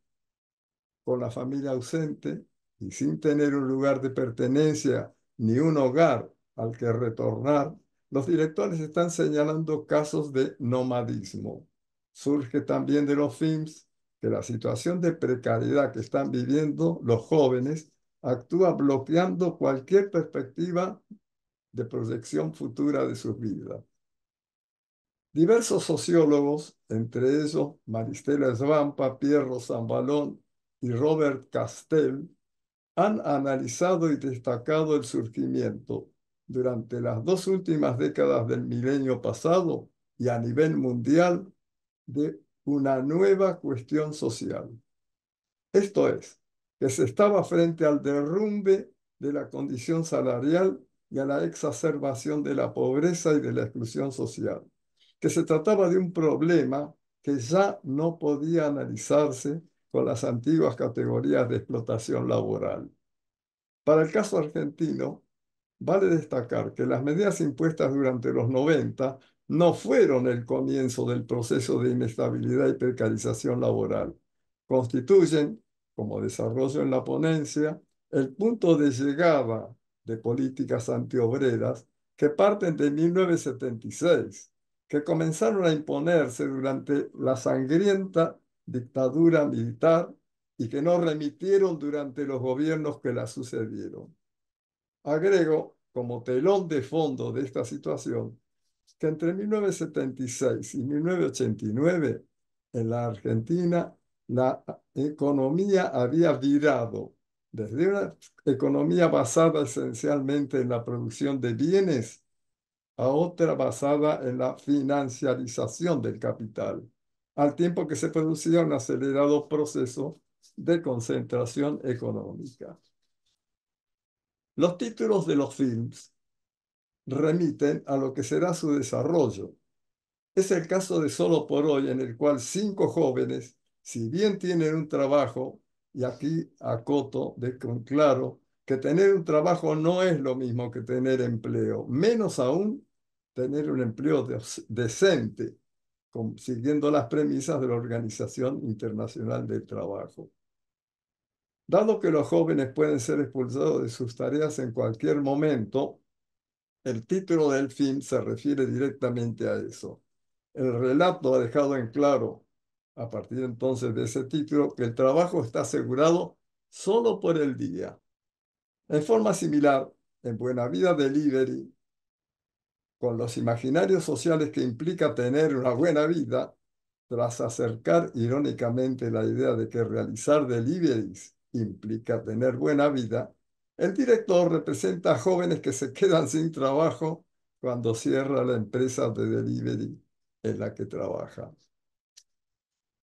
con la familia ausente y sin tener un lugar de pertenencia ni un hogar al que retornar, los directores están señalando casos de nomadismo. Surge también de los films que la situación de precariedad que están viviendo los jóvenes actúa bloqueando cualquier perspectiva de proyección futura de sus vidas. Diversos sociólogos, entre ellos Maristela Svampa, Pierro Zambalón y Robert Castell, han analizado y destacado el surgimiento durante las dos últimas décadas del milenio pasado y a nivel mundial de una nueva cuestión social. Esto es, que se estaba frente al derrumbe de la condición salarial y a la exacerbación de la pobreza y de la exclusión social, que se trataba de un problema que ya no podía analizarse con las antiguas categorías de explotación laboral. Para el caso argentino, vale destacar que las medidas impuestas durante los 90 no fueron el comienzo del proceso de inestabilidad y precarización laboral. Constituyen, como desarrollo en la ponencia, el punto de llegada de políticas antiobreras que parten de 1976, que comenzaron a imponerse durante la sangrienta dictadura militar y que no remitieron durante los gobiernos que la sucedieron. Agrego, como telón de fondo de esta situación, que entre 1976 y 1989 en la Argentina la economía había virado desde una economía basada esencialmente en la producción de bienes a otra basada en la financiarización del capital, al tiempo que se producía un acelerado proceso de concentración económica. Los títulos de los films remiten a lo que será su desarrollo. Es el caso de Solo por hoy, en el cual cinco jóvenes, si bien tienen un trabajo, y aquí acoto de con claro que tener un trabajo no es lo mismo que tener empleo, menos aún tener un empleo decente, siguiendo las premisas de la Organización Internacional del Trabajo. Dado que los jóvenes pueden ser expulsados de sus tareas en cualquier momento, el título del film se refiere directamente a eso. El relato ha dejado en claro, a partir entonces de ese título, que el trabajo está asegurado solo por el día. En forma similar, en Buena Vida Delivery, con los imaginarios sociales que implica tener una buena vida, tras acercar irónicamente la idea de que realizar deliveries implica tener buena vida, el director representa a jóvenes que se quedan sin trabajo cuando cierra la empresa de delivery en la que trabajan.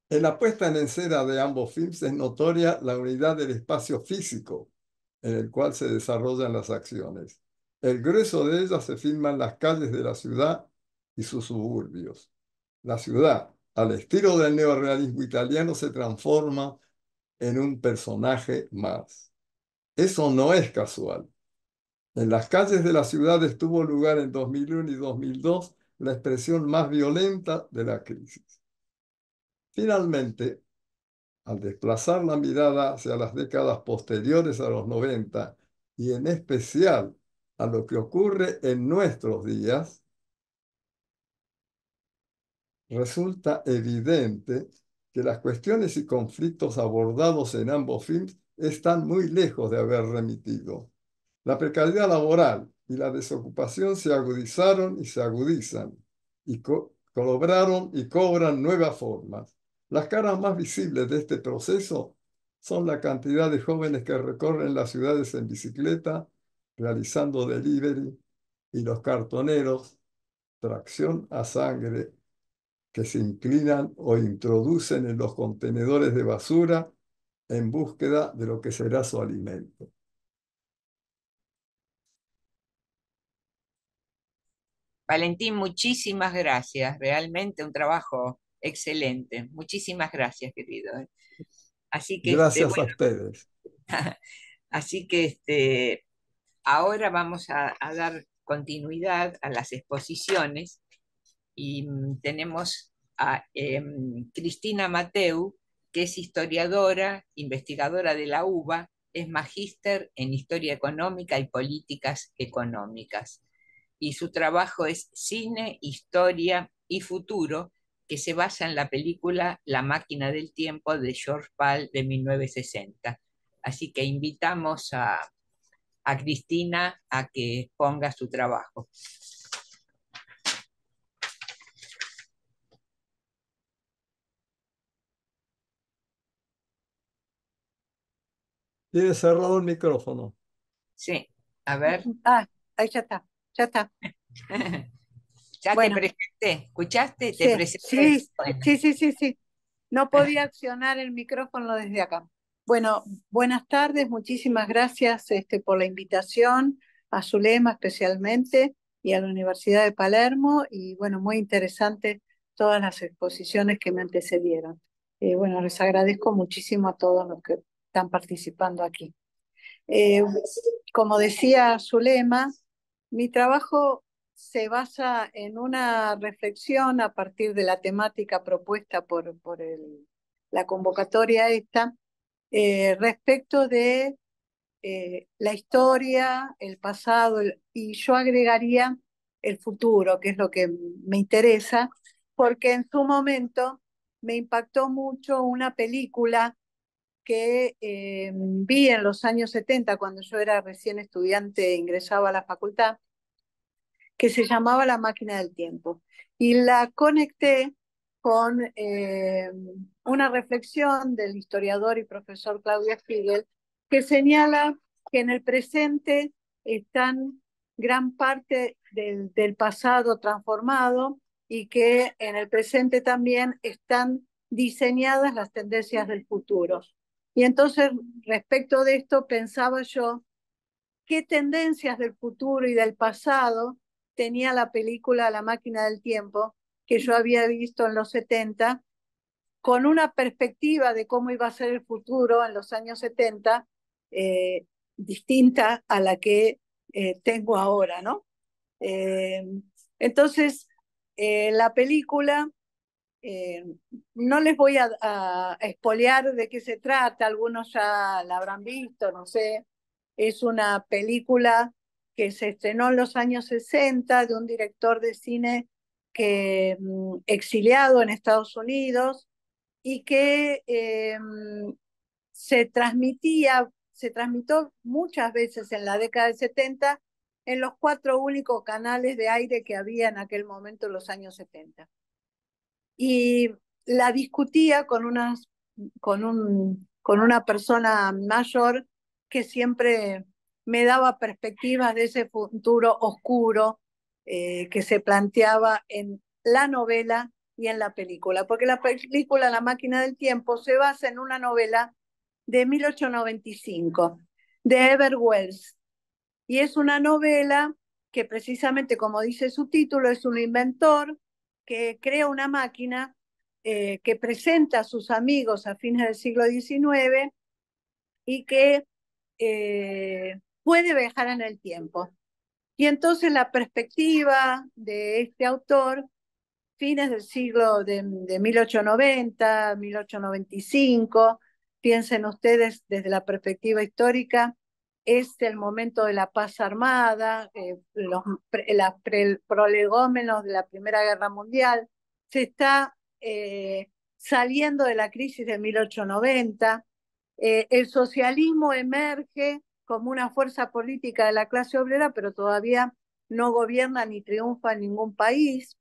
En la puesta en escena de ambos films es notoria la unidad del espacio físico en el cual se desarrollan las acciones. El grueso de ellas se filma en las calles de la ciudad y sus suburbios. La ciudad, al estilo del neorrealismo italiano, se transforma en un personaje más. Eso no es casual. En las calles de la ciudades tuvo lugar en 2001 y 2002 la expresión más violenta de la crisis. Finalmente, al desplazar la mirada hacia las décadas posteriores a los 90 y en especial a lo que ocurre en nuestros días, resulta evidente que las cuestiones y conflictos abordados en ambos films están muy lejos de haber remitido. La precariedad laboral y la desocupación se agudizaron y se agudizan y cobraron y cobran nuevas formas. Las caras más visibles de este proceso son la cantidad de jóvenes que recorren las ciudades en bicicleta, realizando delivery, y los cartoneros, tracción a sangre, que se inclinan o introducen en los contenedores de basura en búsqueda de lo que será su alimento. Valentín, muchísimas gracias. Realmente un trabajo excelente. Muchísimas gracias, querido. Así que, este, gracias a ustedes. Así que este, ahora vamos a, dar continuidad a las exposiciones y mm, tenemos a em, Cristina Mateu, que es historiadora, investigadora de la UBA, es magíster en Historia Económica y Políticas Económicas. Y su trabajo es Cine, Historia y Futuro, que se basa en la película La máquina del tiempo de George Pal de 1960. Así que invitamos a, a Cristina a que ponga su trabajo. Tiene cerrado el micrófono. Sí, a ver. Ah, ahí ya está, ya está. ya te presenté, ¿escuchaste? ¿Te presenté? Sí, sí, sí, sí, No podía accionar el micrófono desde acá. Bueno, buenas tardes, muchísimas gracias este, por la invitación, a Zulema especialmente y a la Universidad de Palermo, y bueno, muy interesante todas las exposiciones que me antecedieron. Eh, bueno, les agradezco muchísimo a todos los que están participando aquí. Eh, como decía Zulema, mi trabajo se basa en una reflexión a partir de la temática propuesta por, por la convocatoria esta eh, respecto de eh, la historia, el pasado y yo agregaría el futuro, que es lo que me interesa, porque en su momento me impactó mucho una película que eh, vi en los años 70, cuando yo era recién estudiante, e ingresaba a la facultad, que se llamaba La máquina del tiempo. Y la conecté con eh, una reflexión del historiador y profesor Claudia Spiegel, que señala que en el presente están gran parte del pasado transformado y que en el presente también están diseñadas las tendencias del futuro. Y entonces, respecto de esto, pensaba yo qué tendencias del futuro y del pasado tenía la película La máquina del tiempo, que yo había visto en los 70, con una perspectiva de cómo iba a ser el futuro en los años 70, eh, distinta a la que eh, tengo ahora, ¿no? Eh, entonces, la película eh, no les voy a, a, de qué se trata, algunos ya la habrán visto, no sé. Es una película que se estrenó en los años 60 de un director de cine que, mm, exiliado en Estados Unidos y que eh, mm, se transmitía, se transmitió muchas veces en la década del 70 en los cuatro únicos canales de aire que había en aquel momento en los años 70 y la discutía con, unas, con, una persona mayor que siempre me daba perspectivas de ese futuro oscuro eh, que se planteaba en la novela y en la película, porque la película La máquina del tiempo se basa en una novela de 1895 de Ever Wells. Y es una novela que precisamente, como dice su título, es un inventor que crea una máquina eh, que presenta a sus amigos a fines del siglo XIX y que eh, puede viajar en el tiempo. Y entonces la perspectiva de este autor, fines del siglo de, de 1890, 1895, piensen ustedes desde la perspectiva histórica, es el momento de la paz armada, eh, los prolegómenos de la Primera Guerra Mundial, se está eh, saliendo de la crisis de 1890, eh, el socialismo emerge como una fuerza política de la clase obrera, pero todavía no gobierna ni triunfa en ningún país.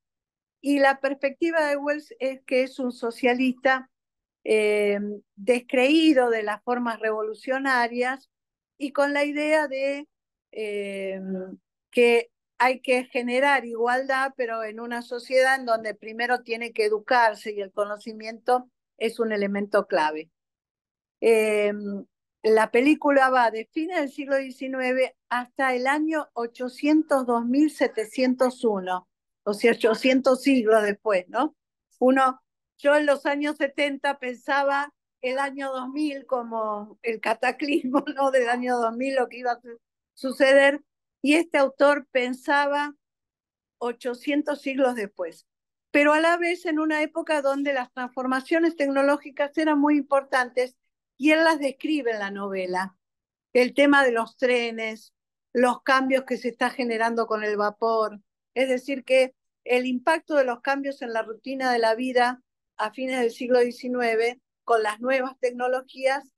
Y la perspectiva de Wells es que es un socialista descreído de las formas revolucionarias, y con la idea de eh, que hay que generar igualdad, pero en una sociedad en donde primero tiene que educarse y el conocimiento es un elemento clave. Eh, la película va de fines del siglo XIX hasta el año 802.701, o sea, 800 siglos después, ¿no? Uno, yo en los años 70 pensaba el año 2000 como el cataclismo ¿no? del año 2000, lo que iba a suceder, y este autor pensaba 800 siglos después, pero a la vez en una época donde las transformaciones tecnológicas eran muy importantes y él las describe en la novela. El tema de los trenes, los cambios que se está generando con el vapor, es decir, que el impacto de los cambios en la rutina de la vida a fines del siglo XIX con las nuevas tecnologías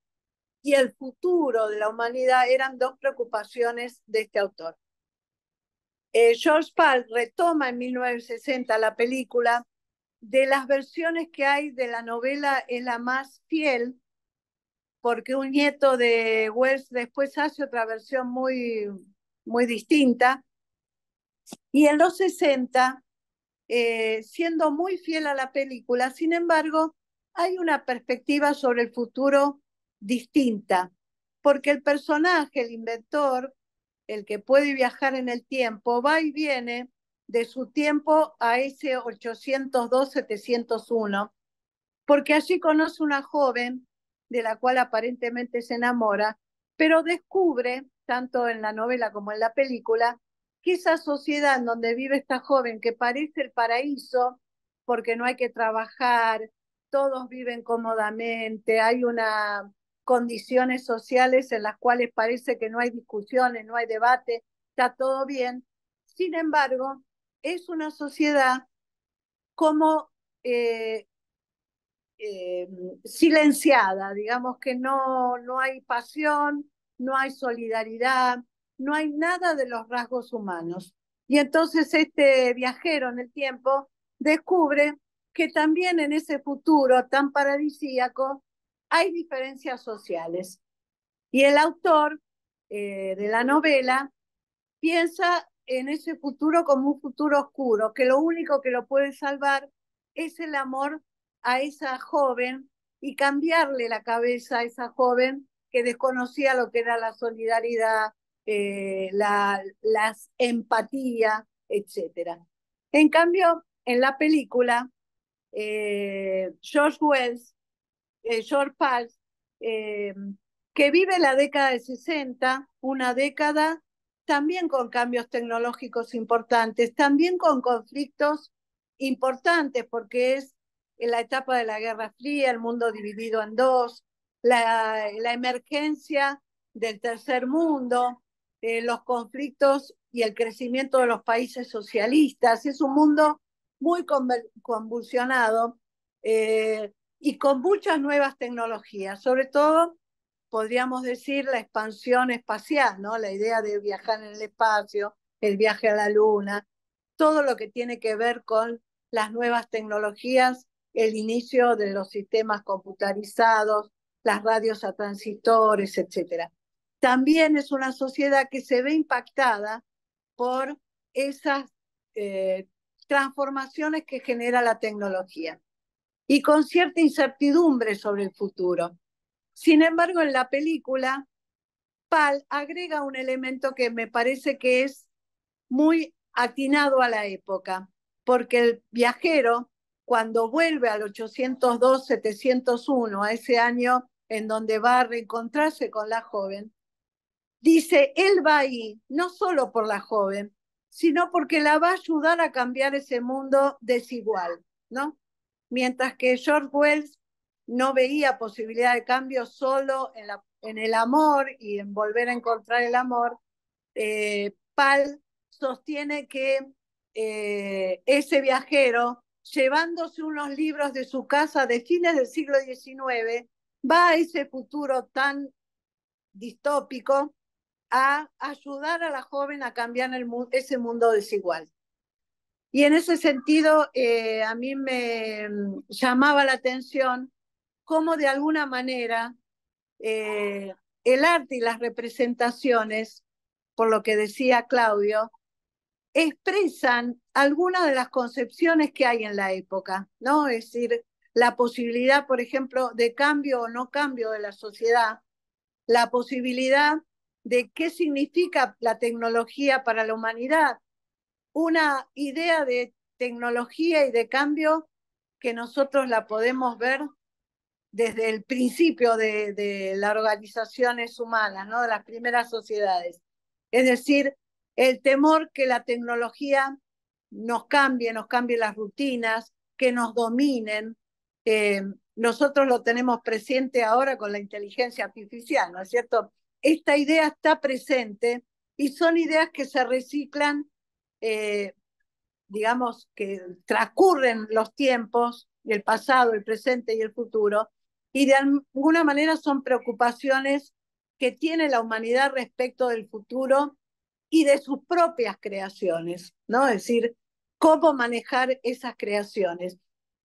y el futuro de la humanidad eran dos preocupaciones de este autor. Eh, George Pal retoma en 1960 la película. De las versiones que hay de la novela en la más fiel, porque un nieto de Wells después hace otra versión muy, muy distinta. Y en los 60, eh, siendo muy fiel a la película, sin embargo, hay una perspectiva sobre el futuro distinta, porque el personaje, el inventor, el que puede viajar en el tiempo, va y viene de su tiempo a ese 802-701, porque allí conoce una joven de la cual aparentemente se enamora, pero descubre, tanto en la novela como en la película, que esa sociedad en donde vive esta joven, que parece el paraíso, porque no hay que trabajar, todos viven cómodamente, hay unas condiciones sociales en las cuales parece que no hay discusiones, no hay debate, está todo bien. Sin embargo, es una sociedad como eh, eh, silenciada, digamos que no, no hay pasión, no hay solidaridad, no hay nada de los rasgos humanos. Y entonces este viajero en el tiempo descubre que también en ese futuro tan paradisíaco hay diferencias sociales. Y el autor eh, de la novela piensa en ese futuro como un futuro oscuro, que lo único que lo puede salvar es el amor a esa joven y cambiarle la cabeza a esa joven que desconocía lo que era la solidaridad, eh, la empatía, etc. En cambio, en la película, eh, George Wells, eh, George Pals, eh, que vive la década de 60, una década también con cambios tecnológicos importantes, también con conflictos importantes, porque es en la etapa de la Guerra Fría, el mundo dividido en dos, la, emergencia del tercer mundo, los conflictos y el crecimiento de los países socialistas. Es un mundo muy convulsionado eh, y con muchas nuevas tecnologías, sobre todo podríamos decir la expansión espacial, ¿no? la idea de viajar en el espacio, el viaje a la luna, todo lo que tiene que ver con las nuevas tecnologías, el inicio de los sistemas computarizados, las radios a transistores, etc. También es una sociedad que se ve impactada por esas eh, transformaciones que genera la tecnología y con cierta incertidumbre sobre el futuro. Sin embargo, en la película, Pal agrega un elemento que me parece que es muy atinado a la época, porque el viajero, cuando vuelve al 802-701, a ese año en donde va a reencontrarse con la joven, dice, él va ahí no solo por la joven, sino porque la va a ayudar a cambiar ese mundo desigual, ¿no? Mientras que George Wells no veía posibilidad de cambio solo en, el amor y en volver a encontrar el amor, eh, Pal sostiene que eh, ese viajero, llevándose unos libros de su casa de fines del siglo XIX, va a ese futuro tan distópico a ayudar a la joven a cambiar ese mundo desigual. Y en ese sentido, eh, a mí me mm, llamaba la atención cómo de alguna manera eh, el arte y las representaciones, por lo que decía Claudio, expresan algunas de las concepciones que hay en la época, ¿no? Es decir, la posibilidad, por ejemplo, de cambio o no cambio de la sociedad, la posibilidad de qué significa la tecnología para la humanidad, una idea de tecnología y de cambio que nosotros la podemos ver desde el principio de, las organizaciones humanas, ¿no? de las primeras sociedades. Es decir, el temor que la tecnología nos cambie, nos cambie las rutinas, que nos dominen. Eh, nosotros lo tenemos presente ahora con la inteligencia artificial, ¿no es cierto? esta idea está presente y son ideas que se reciclan, eh, digamos, que transcurren los tiempos, el pasado, el presente y el futuro, y de alguna manera son preocupaciones que tiene la humanidad respecto del futuro y de sus propias creaciones, ¿no? Es decir, cómo manejar esas creaciones.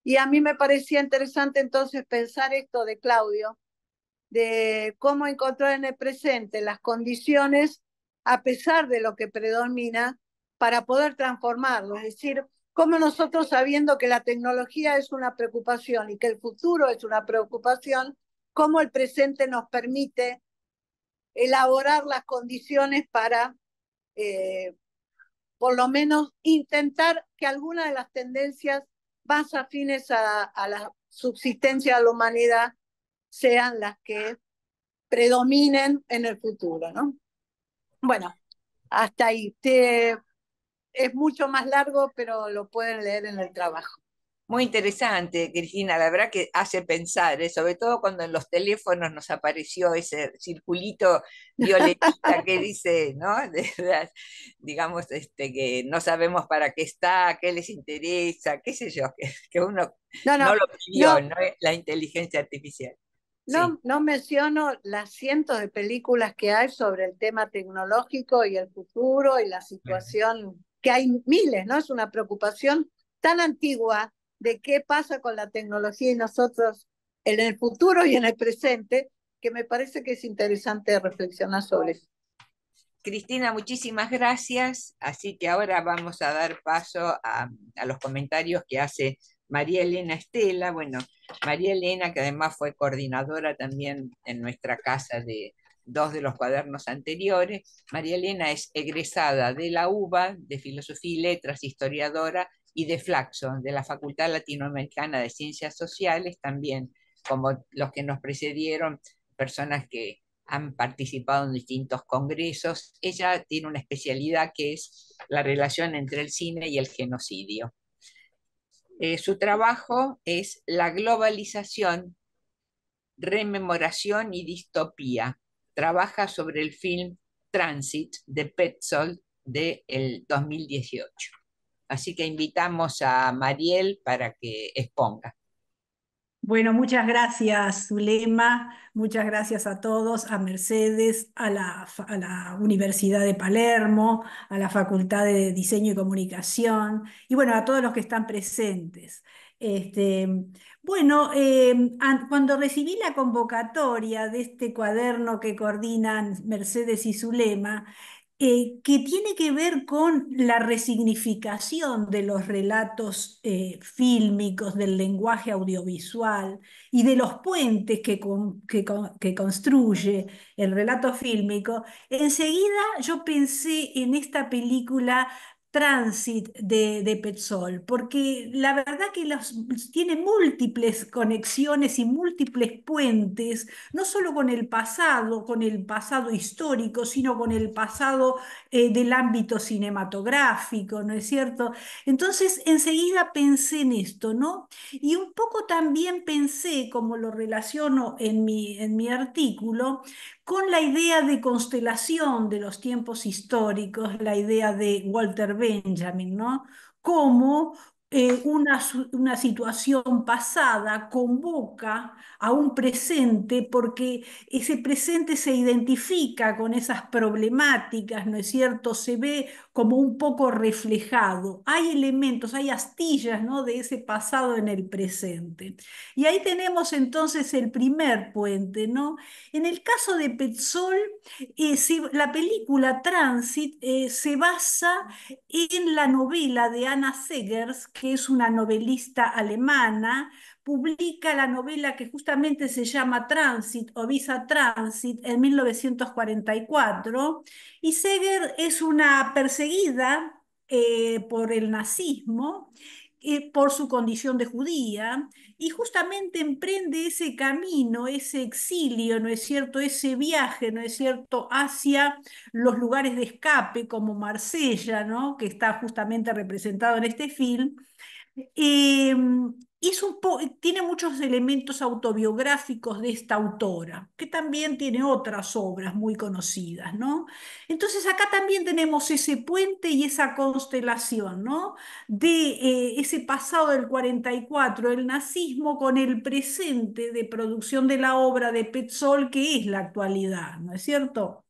Y a mí me parecía interesante entonces pensar esto de Claudio, de cómo encontrar en el presente las condiciones a pesar de lo que predomina para poder transformarlo. Es decir, cómo nosotros sabiendo que la tecnología es una preocupación y que el futuro es una preocupación, cómo el presente nos permite elaborar las condiciones para eh, por lo menos intentar que alguna de las tendencias más afines a la subsistencia de la humanidad sean las que predominen en el futuro, ¿no? Bueno, hasta ahí. Es mucho más largo, pero lo pueden leer en el trabajo. Muy interesante, Cristina. La verdad que hace pensar, ¿eh? sobre todo cuando en los teléfonos nos apareció ese circulito violeta que dice, ¿no? digamos, este, que no sabemos para qué está, qué les interesa, qué sé yo, que, uno no, lo pidió, ¿no? La inteligencia artificial. No, no menciono las cientos de películas que hay sobre el tema tecnológico y el futuro y la situación, que hay miles, ¿no? Es una preocupación tan antigua de qué pasa con la tecnología y nosotros en el futuro y en el presente, que me parece que es interesante reflexionar sobre eso. Cristina, muchísimas gracias. Así que ahora vamos a dar paso a, a los comentarios que hace María Elena Estela, bueno, María Elena, que además fue coordinadora también en nuestra casa de dos de los cuadernos anteriores, María Elena es egresada de la UBA, de Filosofía y Letras, historiadora, y de Flaxo, de la Facultad Latinoamericana de Ciencias Sociales, también como los que nos precedieron, personas que han participado en distintos congresos. Ella tiene una especialidad que es la relación entre el cine y el genocidio. Eh, su trabajo es La globalización, rememoración y distopía. Trabaja sobre el film Transit de Petzold del 2018. Así que invitamos a Mariel para que exponga. Bueno, muchas gracias, Zulema, muchas gracias a todos, a Mercedes, a la, Universidad de Palermo, a la Facultad de Diseño y Comunicación, y bueno, a todos los que están presentes. Este, bueno, em, cuando recibí la convocatoria de este cuaderno que coordinan Mercedes y Zulema, eh, que tiene que ver con la resignificación de los relatos eh, fílmicos, del lenguaje audiovisual y de los puentes que, que, que, construye el relato fílmico, enseguida yo pensé en esta película transit de, Petzol, porque la verdad que tiene múltiples conexiones y múltiples puentes, no solo con el pasado, con el pasado histórico, sino con el pasado eh, del ámbito cinematográfico, ¿no es cierto? Entonces, enseguida pensé en esto, ¿no? Y un poco también pensé, como lo relaciono en mi, en mi artículo, con la idea de constelación de los tiempos históricos, la idea de Walter Benjamin, ¿no? Como eh, una, una, situación pasada convoca a un presente porque ese presente se identifica con esas problemáticas, ¿no es cierto? Se ve como un poco reflejado. Hay elementos, hay astillas ¿no? de ese pasado en el presente. Y ahí tenemos entonces el primer puente. ¿no? En el caso de Petzol, eh, la película Transit eh, se basa en la novela de Anna Segers, que es una novelista alemana, publica la novela que justamente se llama Transit o Visa Transit en 1944, y Seger es una perseguida eh, por el nazismo eh, por su condición de judía, y justamente emprende ese camino, ese exilio, ¿no es cierto? Ese viaje, ¿no es cierto?, hacia los lugares de escape como Marsella, ¿no? Que está justamente representado en este film, eh, eh, tiene muchos elementos autobiográficos de esta autora, que también tiene otras obras muy conocidas, ¿no? Entonces acá también tenemos ese puente y esa constelación, ¿no? De eh, ese pasado del 44, el nazismo con el presente de producción de la obra de Petzol, que es la actualidad, ¿no es cierto?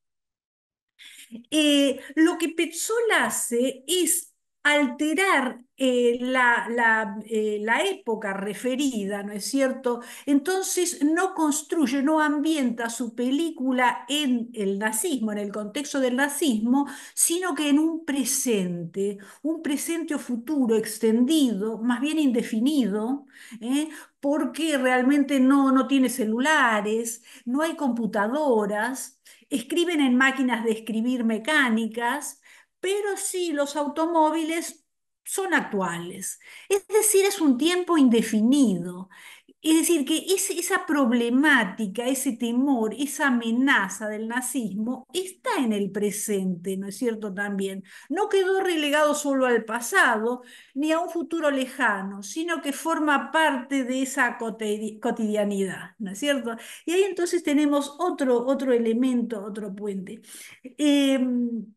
lo que Petzol hace es alterar eh, eh, la, época referida, ¿no es cierto? Entonces no construye, no ambienta su película en el nazismo, en el contexto del nazismo, sino que en un presente, un presente o futuro extendido, más bien indefinido, ¿eh? porque realmente no, no tiene celulares, no hay computadoras, escriben en máquinas de escribir mecánicas, pero sí los automóviles son actuales. Es decir, es un tiempo indefinido. Es decir, que esa problemática, ese temor, esa amenaza del nazismo está en el presente, ¿no es cierto? También no quedó relegado solo al pasado ni a un futuro lejano, sino que forma parte de esa cotidianidad, ¿no es cierto? Y ahí entonces tenemos otro, otro elemento, otro puente. Em,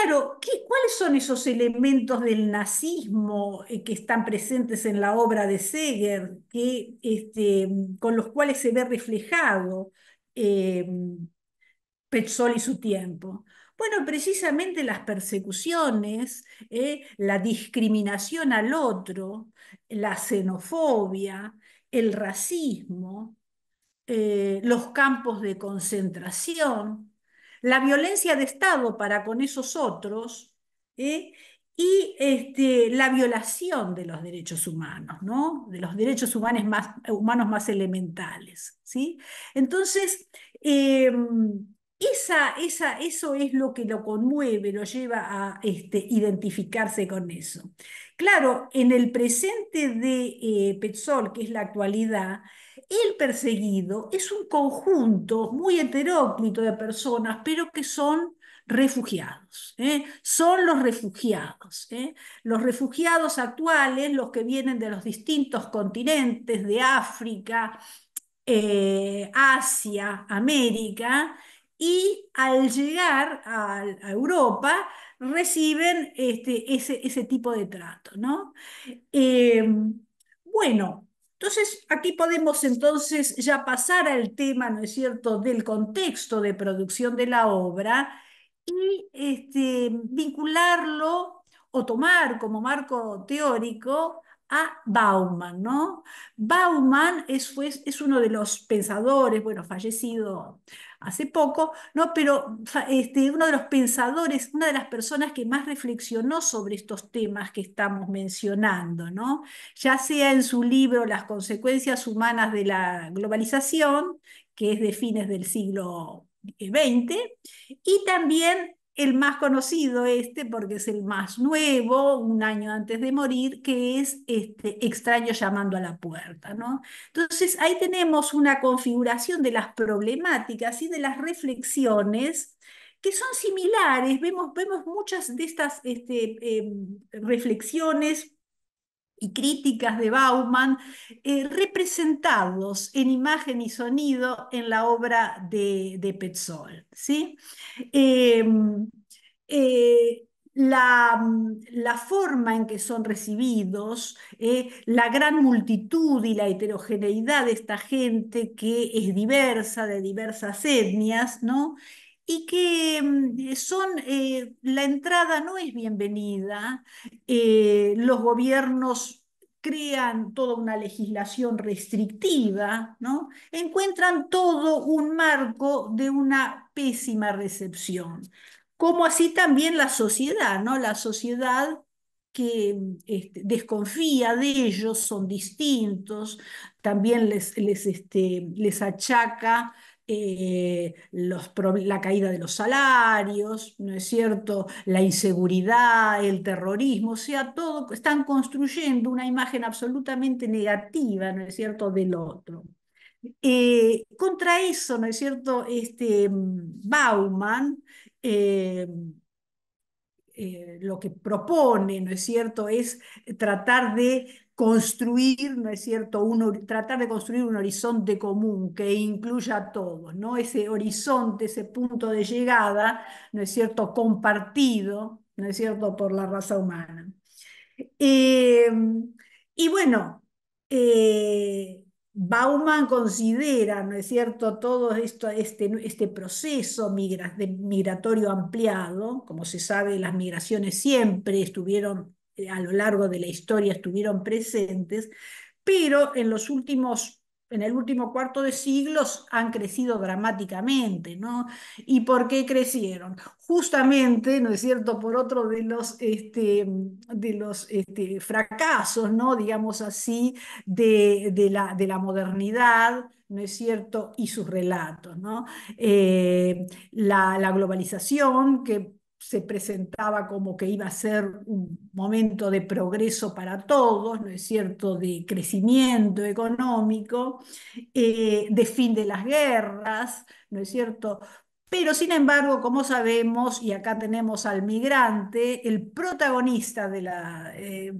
Claro, ¿cuáles son esos elementos del nazismo eh, que están presentes en la obra de Seger, que, este, con los cuales se ve reflejado eh, Petzol y su tiempo? Bueno, precisamente las persecuciones, eh, la discriminación al otro, la xenofobia, el racismo, eh, los campos de concentración, la violencia de Estado para con esos otros ¿eh? y este, la violación de los derechos humanos, ¿no? de los derechos humanos más, humanos más elementales. ¿sí? Entonces, em, esa, esa, eso es lo que lo conmueve, lo lleva a este, identificarse con eso. Claro, en el presente de eh, Petzol, que es la actualidad, el perseguido es un conjunto muy heteróclito de personas, pero que son refugiados. ¿eh? Son los refugiados. ¿eh? Los refugiados actuales, los que vienen de los distintos continentes, de África, eh, Asia, América, y al llegar a, Europa reciben este, ese, ese, tipo de trato. ¿no? bueno, entonces, aquí podemos entonces ya pasar al tema, ¿no es cierto?, del contexto de producción de la obra y este, vincularlo o tomar como marco teórico a Bauman, ¿no? Bauman es, es, uno de los pensadores, bueno, fallecido hace poco, ¿no? Pero este, uno de los pensadores, una de las personas que más reflexionó sobre estos temas que estamos mencionando, ¿no? Ya sea en su libro Las consecuencias humanas de la globalización, que es de fines del siglo XX, y también el más conocido este, porque es el más nuevo, un año antes de morir, que es este extraño llamando a la puerta, ¿no? Entonces, ahí tenemos una configuración de las problemáticas y de las reflexiones que son similares, vemos, vemos muchas de estas este, eh, reflexiones y críticas de Bauman, eh, representados en imagen y sonido en la obra de, de Petzold. ¿sí? Em, eh, la, forma en que son recibidos, eh, la gran multitud y la heterogeneidad de esta gente que es diversa, de diversas etnias, ¿no? y que mm, son, eh, la entrada no es bienvenida, eh, los gobiernos crean toda una legislación restrictiva, ¿no? encuentran todo un marco de una pésima recepción, como así también la sociedad, ¿no? la sociedad que mm, este, desconfía de ellos, son distintos, también les, este, les achaca eh, los, la caída de los salarios, ¿no es cierto? La inseguridad, el terrorismo, o sea, todo, están construyendo una imagen absolutamente negativa, ¿no es cierto?, del otro. Eh, contra eso, ¿no es cierto?, este, Bauman eh, lo que propone, ¿no es cierto?, es tratar de construir, ¿no es cierto?, uno, tratar de construir un horizonte común que incluya a todos, ¿no? Ese horizonte, ese punto de llegada, ¿no es cierto?, compartido, ¿no es cierto?, por la raza humana. Em, y bueno, eh, Bauman considera, ¿no es cierto?, todo esto, este, este proceso de migratorio ampliado, como se sabe, las migraciones siempre estuvieron eh, a lo largo de la historia estuvieron presentes, pero en los últimos en el último cuarto de siglos han crecido dramáticamente, ¿no? ¿Y por qué crecieron? Justamente, ¿no es cierto?, por otro de los, este, de los este, fracasos, ¿no?, digamos así, de, la, de la modernidad, ¿no es cierto?, y sus relatos, ¿no? Eh, la, la globalización que se presentaba como que iba a ser un momento de progreso para todos, ¿no es cierto?, de crecimiento económico, eh, de fin de las guerras, ¿no es cierto? Pero sin embargo, como sabemos, y acá tenemos al migrante, el protagonista de la, eh,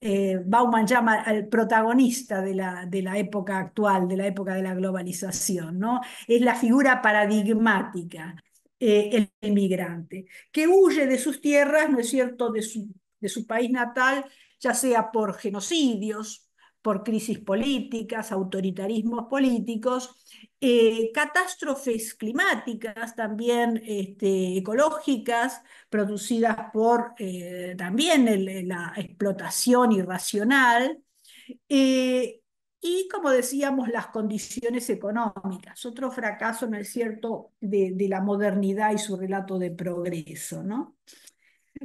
eh, Bauman llama al protagonista de la, de la época actual, de la época de la globalización, ¿no? Es la figura paradigmática eh, el emigrante, que huye de sus tierras, ¿no es cierto?, de su, de su país natal, ya sea por genocidios, por crisis políticas, autoritarismos políticos, eh, catástrofes climáticas también este, ecológicas producidas por eh, también la explotación irracional, eh, y, como decíamos, las condiciones económicas, otro fracaso, ¿no es cierto?, de, la modernidad y su relato de progreso, ¿no?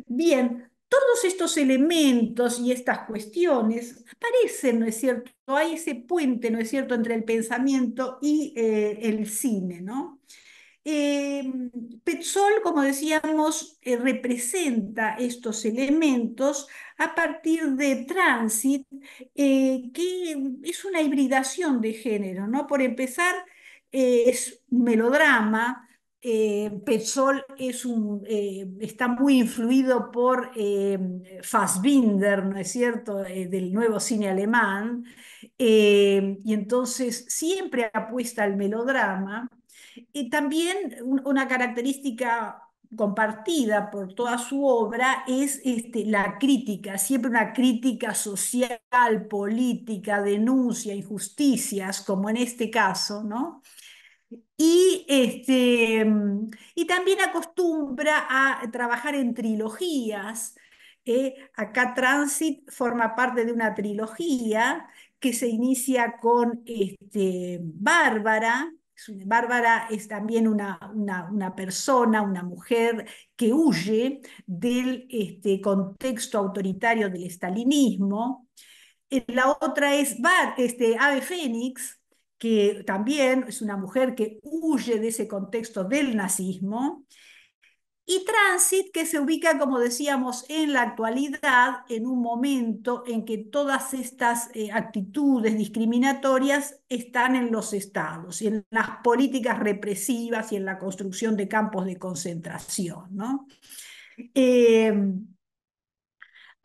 Bien, todos estos elementos y estas cuestiones aparecen, ¿no es cierto? Hay ese puente, ¿no es cierto?, entre el pensamiento y eh, el cine, ¿no? Eh, Petzol, como decíamos, eh, representa estos elementos a partir de Transit, eh, que es una hibridación de género, ¿no? Por empezar, es un melodrama. Petzol es un, está muy influido por Fassbinder, ¿no es cierto?, del nuevo cine alemán, y entonces siempre apuesta al melodrama, y también una característica compartida por toda su obra es este, la crítica, siempre una crítica social, política, denuncia, injusticias, como en este caso, ¿no? Y, este, también acostumbra a trabajar en trilogías. ¿eh? acá Transit forma parte de una trilogía que se inicia con este, Bárbara, Bárbara es también una, persona, una mujer que huye del este, contexto autoritario del estalinismo. Eh, la otra es este, Ave Fénix, que también es una mujer que huye de ese contexto del nazismo y tránsito que se ubica, como decíamos, en la actualidad, en un momento en que todas estas eh, actitudes discriminatorias están en los estados y en las políticas represivas y en la construcción de campos de concentración. ¿no? Eh,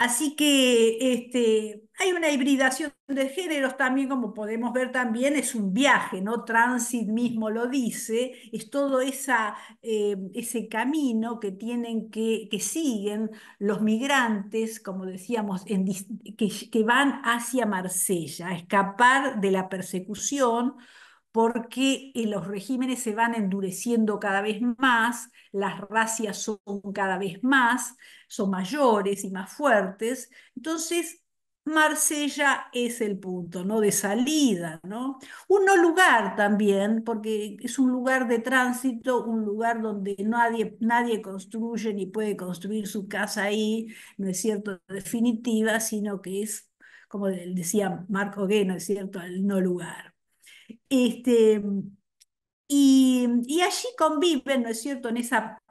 Así que este, hay una hibridación de géneros también, como podemos ver también, es un viaje, ¿no? Transit mismo lo dice, es todo eh, ese camino que tienen que, siguen los migrantes, como decíamos, que van hacia Marsella, a escapar de la persecución, porque eh, los regímenes se van endureciendo cada vez más, las racias son cada vez más, son mayores y más fuertes. Entonces, Marsella es el punto, ¿no? De salida, ¿no? Un no lugar también, porque es un lugar de tránsito, un lugar donde nadie, nadie construye ni puede construir su casa ahí, no es cierto, definitiva, sino que es, como decía Marco Gué, ¿no es cierto?, el no lugar. Este, y, allí conviven, ¿no es cierto?, en esa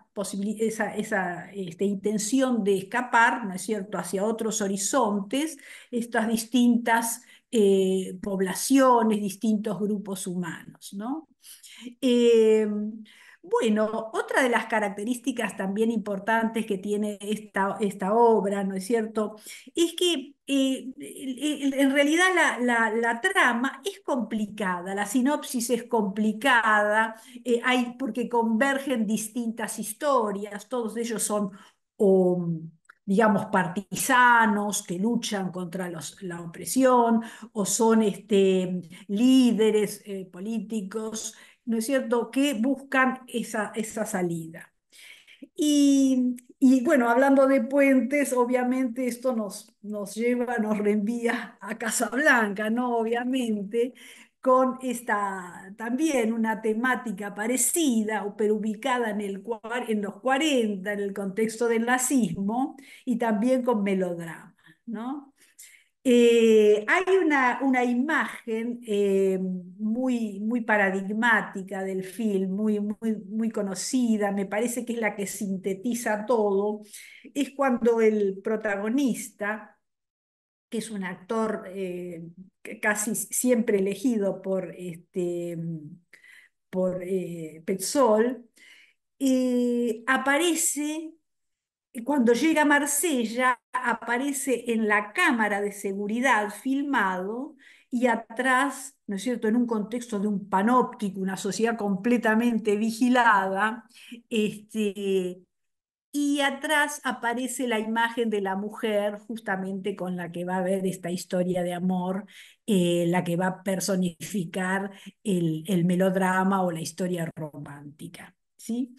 esa, esa este, intención de escapar, ¿no es cierto?, hacia otros horizontes, estas distintas eh, poblaciones, distintos grupos humanos, ¿no? Eh, bueno, otra de las características también importantes que tiene esta, esta obra, ¿no es cierto?, es que eh, en realidad la, trama es complicada, la sinopsis es complicada, eh, hay, porque convergen distintas historias, todos ellos son... digamos, partisanos que luchan contra la opresión o son este, líderes eh, políticos ¿no es cierto?, que buscan esa, esa salida. Y, bueno, hablando de puentes, obviamente esto nos, nos lleva, nos reenvía a Casablanca, ¿no? Obviamente, con esta también una temática parecida, pero ubicada en, el, en los 40, en el contexto del nazismo, y también con melodrama, ¿no? Eh, hay una, una imagen eh, muy, muy paradigmática del film, muy, muy, muy conocida, me parece que es la que sintetiza todo, es cuando el protagonista, que es un actor eh, casi siempre elegido por, este, por Petzol, aparece cuando llega a Marsella, aparece en la cámara de seguridad filmado y atrás, ¿no es cierto?, en un contexto de un panóptico, una sociedad completamente vigilada, este, y atrás aparece la imagen de la mujer justamente con la que va a ver esta historia de amor, eh, la que va a personificar el, melodrama o la historia romántica. ¿sí?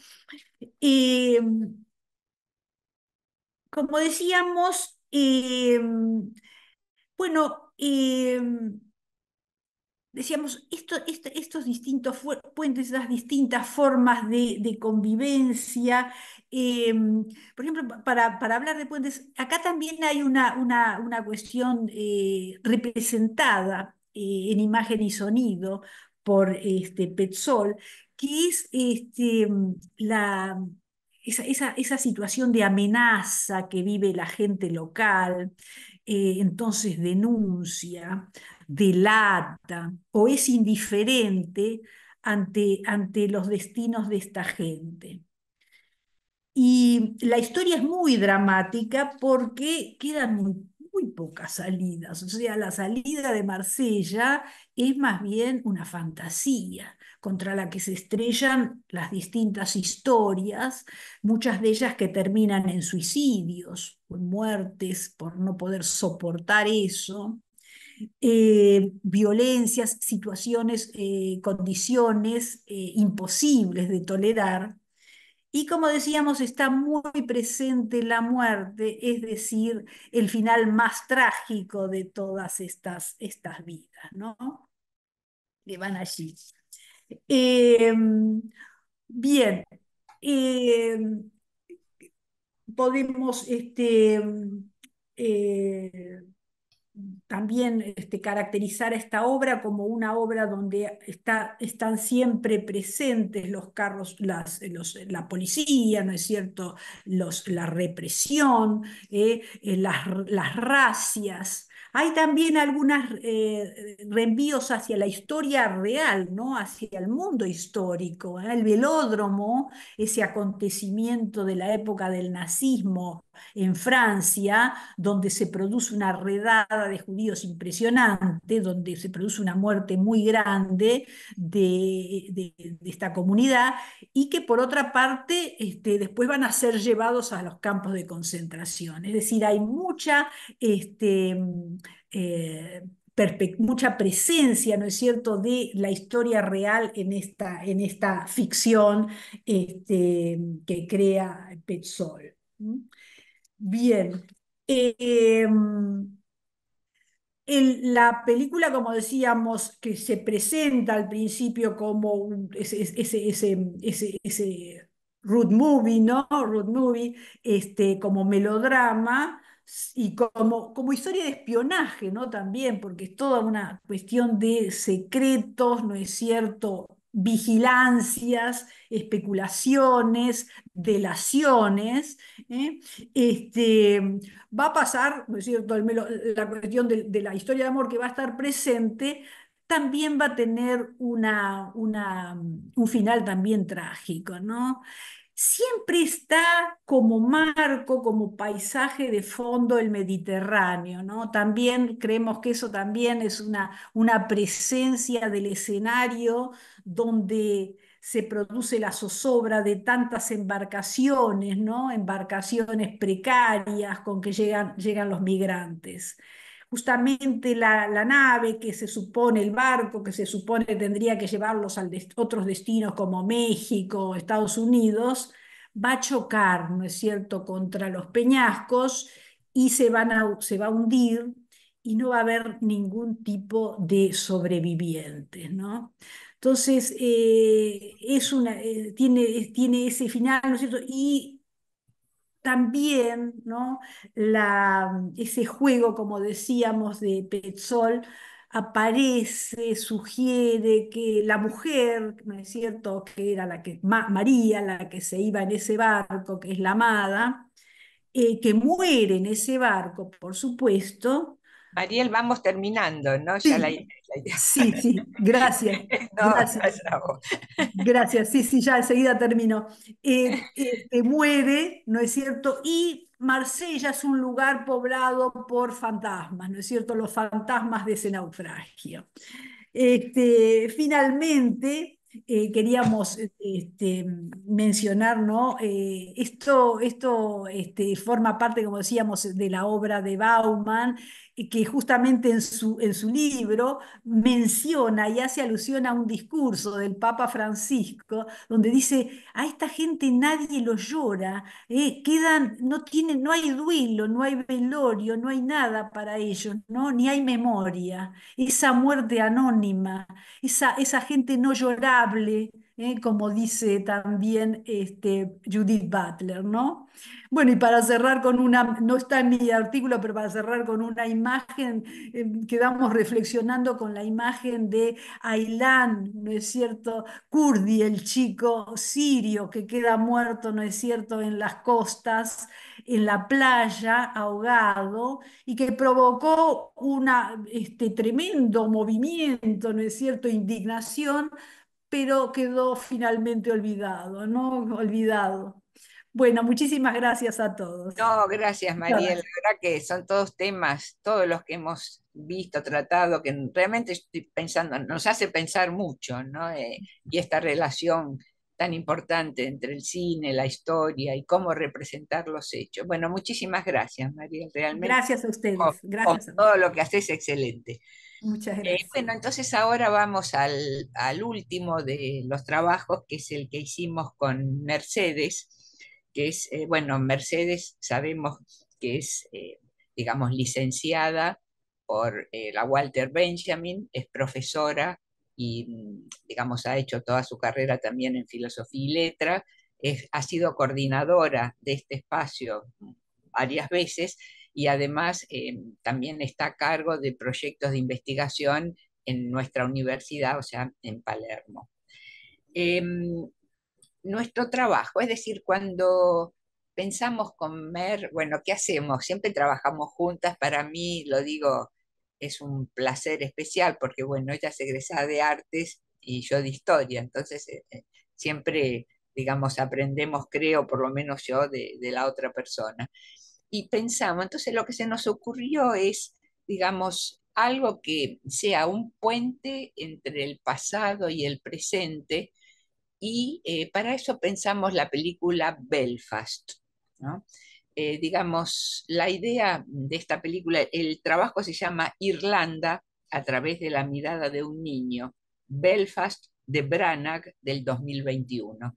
Em, como decíamos, mm, bueno, mm, decíamos, estos distintos puentes, estas distintas formas de, convivencia, eh, mm, por ejemplo, para, hablar de puentes, acá también hay una, una, cuestión eh, representada eh, en imagen y sonido por este, Petzol, que es este, la, esa, situación de amenaza que vive la gente local, eh, entonces denuncia, delata o es indiferente ante, ante los destinos de esta gente. Y la historia es muy dramática porque quedan muy, muy pocas salidas, o sea, la salida de Marsella es más bien una fantasía contra la que se estrellan las distintas historias, muchas de ellas que terminan en suicidios, en muertes por no poder soportar eso, eh, violencias, situaciones, eh, condiciones eh, imposibles de tolerar. Y como decíamos, está muy presente la muerte, es decir, el final más trágico de todas estas, estas vidas, ¿no? Le van allí. Eh, bien, eh, podemos este, eh, también este, caracterizar esta obra como una obra donde está, están siempre presentes los carros, las, la policía, ¿no es cierto? Los, la represión, las, las racias. Hay también algunos eh, reenvíos hacia la historia real, ¿no? hacia el mundo histórico. ¿eh? El velódromo, ese acontecimiento de la época del nazismo en Francia, donde se produce una redada de judíos impresionante, donde se produce una muerte muy grande de, esta comunidad, y que por otra parte este, después van a ser llevados a los campos de concentración. Es decir, hay mucha... Este, eh, mucha presencia, ¿no es cierto?, de la historia real en esta, en esta ficción este, que crea Petzol. Bien. Em, la película, como decíamos, que se presenta al principio como un, ese, ese, ese, ese root movie, ¿no? Root movie, este, como melodrama y como, como historia de espionaje, ¿no? También, porque es toda una cuestión de secretos, ¿no es cierto? vigilancias, especulaciones, delaciones. ¿eh? Este, va a pasar, la cuestión de, la historia de amor que va a estar presente también va a tener una, un final también trágico, ¿no? siempre está como marco, como paisaje de fondo el Mediterráneo, ¿no? También creemos que eso también es una, presencia del escenario donde se produce la zozobra de tantas embarcaciones, ¿no? Embarcaciones precarias con que llegan los migrantes justamente la, nave que se supone, el barco que se supone tendría que llevarlos a otros destinos como México, Estados Unidos, va a chocar, ¿no es cierto?, contra los peñascos y se, van a, se va a hundir y no va a haber ningún tipo de sobrevivientes, ¿no? Entonces, eh, es una, eh, tiene, tiene ese final, ¿no es cierto? Y también ¿no? La, ese juego, como decíamos, de Petzol aparece, sugiere que la mujer, ¿no es cierto?, que era la que, María, la que se iba en ese barco, que es la amada, eh, que muere en ese barco, por supuesto, Mariel, vamos terminando, ¿no? Sí, sí, gracias. gracias. sí, sí, ya enseguida termino. Eh, eh ¿no es cierto? Y Marsella es un lugar poblado por fantasmas, ¿no es cierto? Los fantasmas de ese naufragio. Este, finalmente, eh, queríamos este, mencionar, ¿no? Eh, esto esto este, forma parte, como decíamos, de la obra de Baumann, que justamente en su, en su libro menciona y hace alusión a un discurso del Papa Francisco, donde dice, a esta gente nadie los llora, eh, no, no hay duelo, no hay velorio, no hay nada para ellos, ¿no? ni hay memoria. Esa muerte anónima, esa, esa gente no llorable, eh, como dice también este, Judith Butler, ¿no? Bueno, y para cerrar con una, no está en mi artículo, pero para cerrar con una imagen, eh, quedamos reflexionando con la imagen de Ailán, ¿no es cierto? Kurdi, el chico sirio que queda muerto, ¿no es cierto?, en las costas, en la playa, ahogado, y que provocó un este, tremendo movimiento, ¿no es cierto?, indignación pero quedó finalmente olvidado, ¿no? Olvidado. Bueno, muchísimas gracias a todos. No, gracias Mariel. La verdad que son todos temas, todos los que hemos visto, tratado, que realmente estoy pensando, nos hace pensar mucho, ¿no? Eh, y esta relación tan importante entre el cine, la historia y cómo representar los hechos. Bueno, muchísimas gracias María, realmente. Gracias a ustedes. gracias. todo lo que haces es excelente. Muchas eh, gracias. bueno, entonces ahora vamos al, último de los trabajos, que es el que hicimos con Mercedes, que es, eh, bueno, Mercedes sabemos que es, eh, digamos, licenciada por la Walter Benjamin, es profesora y, mm, digamos, ha hecho toda su carrera también en filosofía y letra, ha sido coordinadora de este espacio mm, varias veces y además eh, también está a cargo de proyectos de investigación en nuestra universidad, o sea, en Palermo. Em, nuestro trabajo, es decir, cuando pensamos comer, bueno, ¿qué hacemos? Siempre trabajamos juntas, para mí, lo digo, es un placer especial, porque bueno, ella se egresada de artes y yo de historia, entonces eh, eh, siempre digamos, aprendemos, creo, por lo menos yo, de la otra persona y pensamos, entonces lo que se nos ocurrió es, digamos, algo que sea un puente entre el pasado y el presente, y eh, para eso pensamos la película Belfast. Eh, digamos, la idea de esta película, el trabajo se llama Irlanda a través de la mirada de un niño, Belfast de Branagh del 2021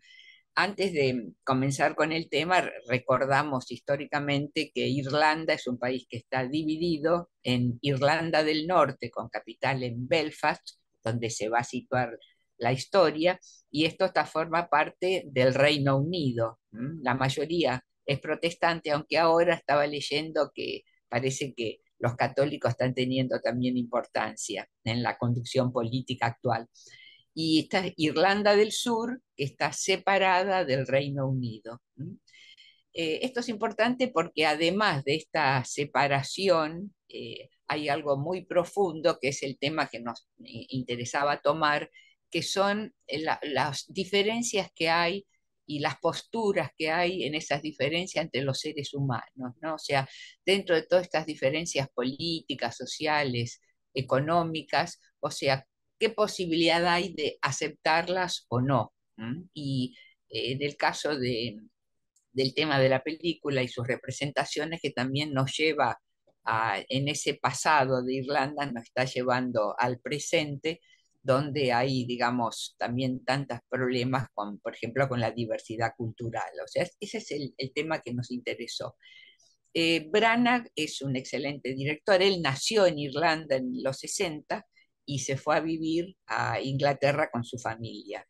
antes de comenzar con el tema, recordamos históricamente que Irlanda es un país que está dividido en Irlanda del Norte, con capital en Belfast, donde se va a situar la historia, y esto está, forma parte del Reino Unido. La mayoría es protestante, aunque ahora estaba leyendo que parece que los católicos están teniendo también importancia en la conducción política actual y esta Irlanda del Sur, que está separada del Reino Unido. Eh, esto es importante porque además de esta separación, eh, hay algo muy profundo, que es el tema que nos eh, interesaba tomar, que son las diferencias que hay y las posturas que hay en esas diferencias entre los seres humanos, ¿no? O sea, dentro de todas estas diferencias políticas, sociales, económicas, o sea, qué posibilidad hay de aceptarlas o no. Y eh, en el caso del tema de la película y sus representaciones, que también nos lleva en ese pasado de Irlanda, nos está llevando al presente, donde hay, digamos, también tantos problemas, con, por ejemplo, con la diversidad cultural. O sea, ese es el, tema que nos interesó. Eh, Branagh es un excelente director, él nació en Irlanda en los 60, y se fue a vivir a Inglaterra con su familia.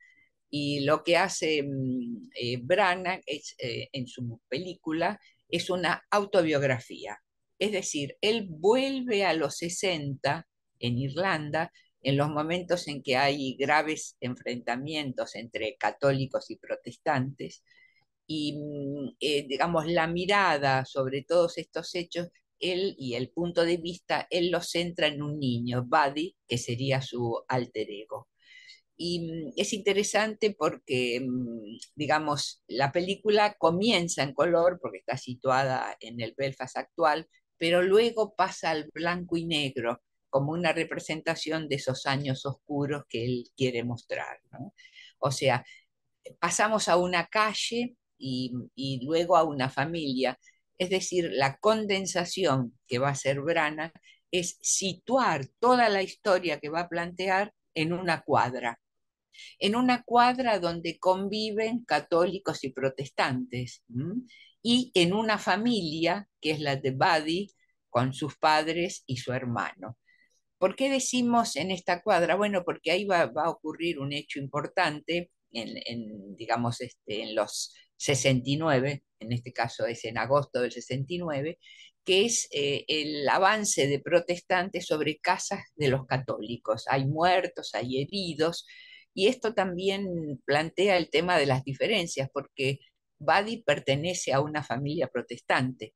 Y lo que hace mm, eh, Branagh es, eh, en su película es una autobiografía. Es decir, él vuelve a los 60 en Irlanda, en los momentos en que hay graves enfrentamientos entre católicos y protestantes, y mm, eh, digamos la mirada sobre todos estos hechos él y el punto de vista, él lo centra en un niño, Buddy, que sería su alter ego. Y mm, es interesante porque, mm, digamos, la película comienza en color porque está situada en el Belfast actual, pero luego pasa al blanco y negro como una representación de esos años oscuros que él quiere mostrar. O sea, pasamos a una calle y luego a una familia, es decir, la condensación que va a ser Brana es situar toda la historia que va a plantear en una cuadra, en una cuadra donde conviven católicos y protestantes, y en una familia que es la de Badi, con sus padres y su hermano. ¿Por qué decimos en esta cuadra? Bueno, porque ahí va, a ocurrir un hecho importante en, en digamos, este, en los 69, en este caso es en agosto del 69, que es eh, el avance de protestantes sobre casas de los católicos. Hay muertos, hay heridos, y esto también plantea el tema de las diferencias, porque Badi pertenece a una familia protestante,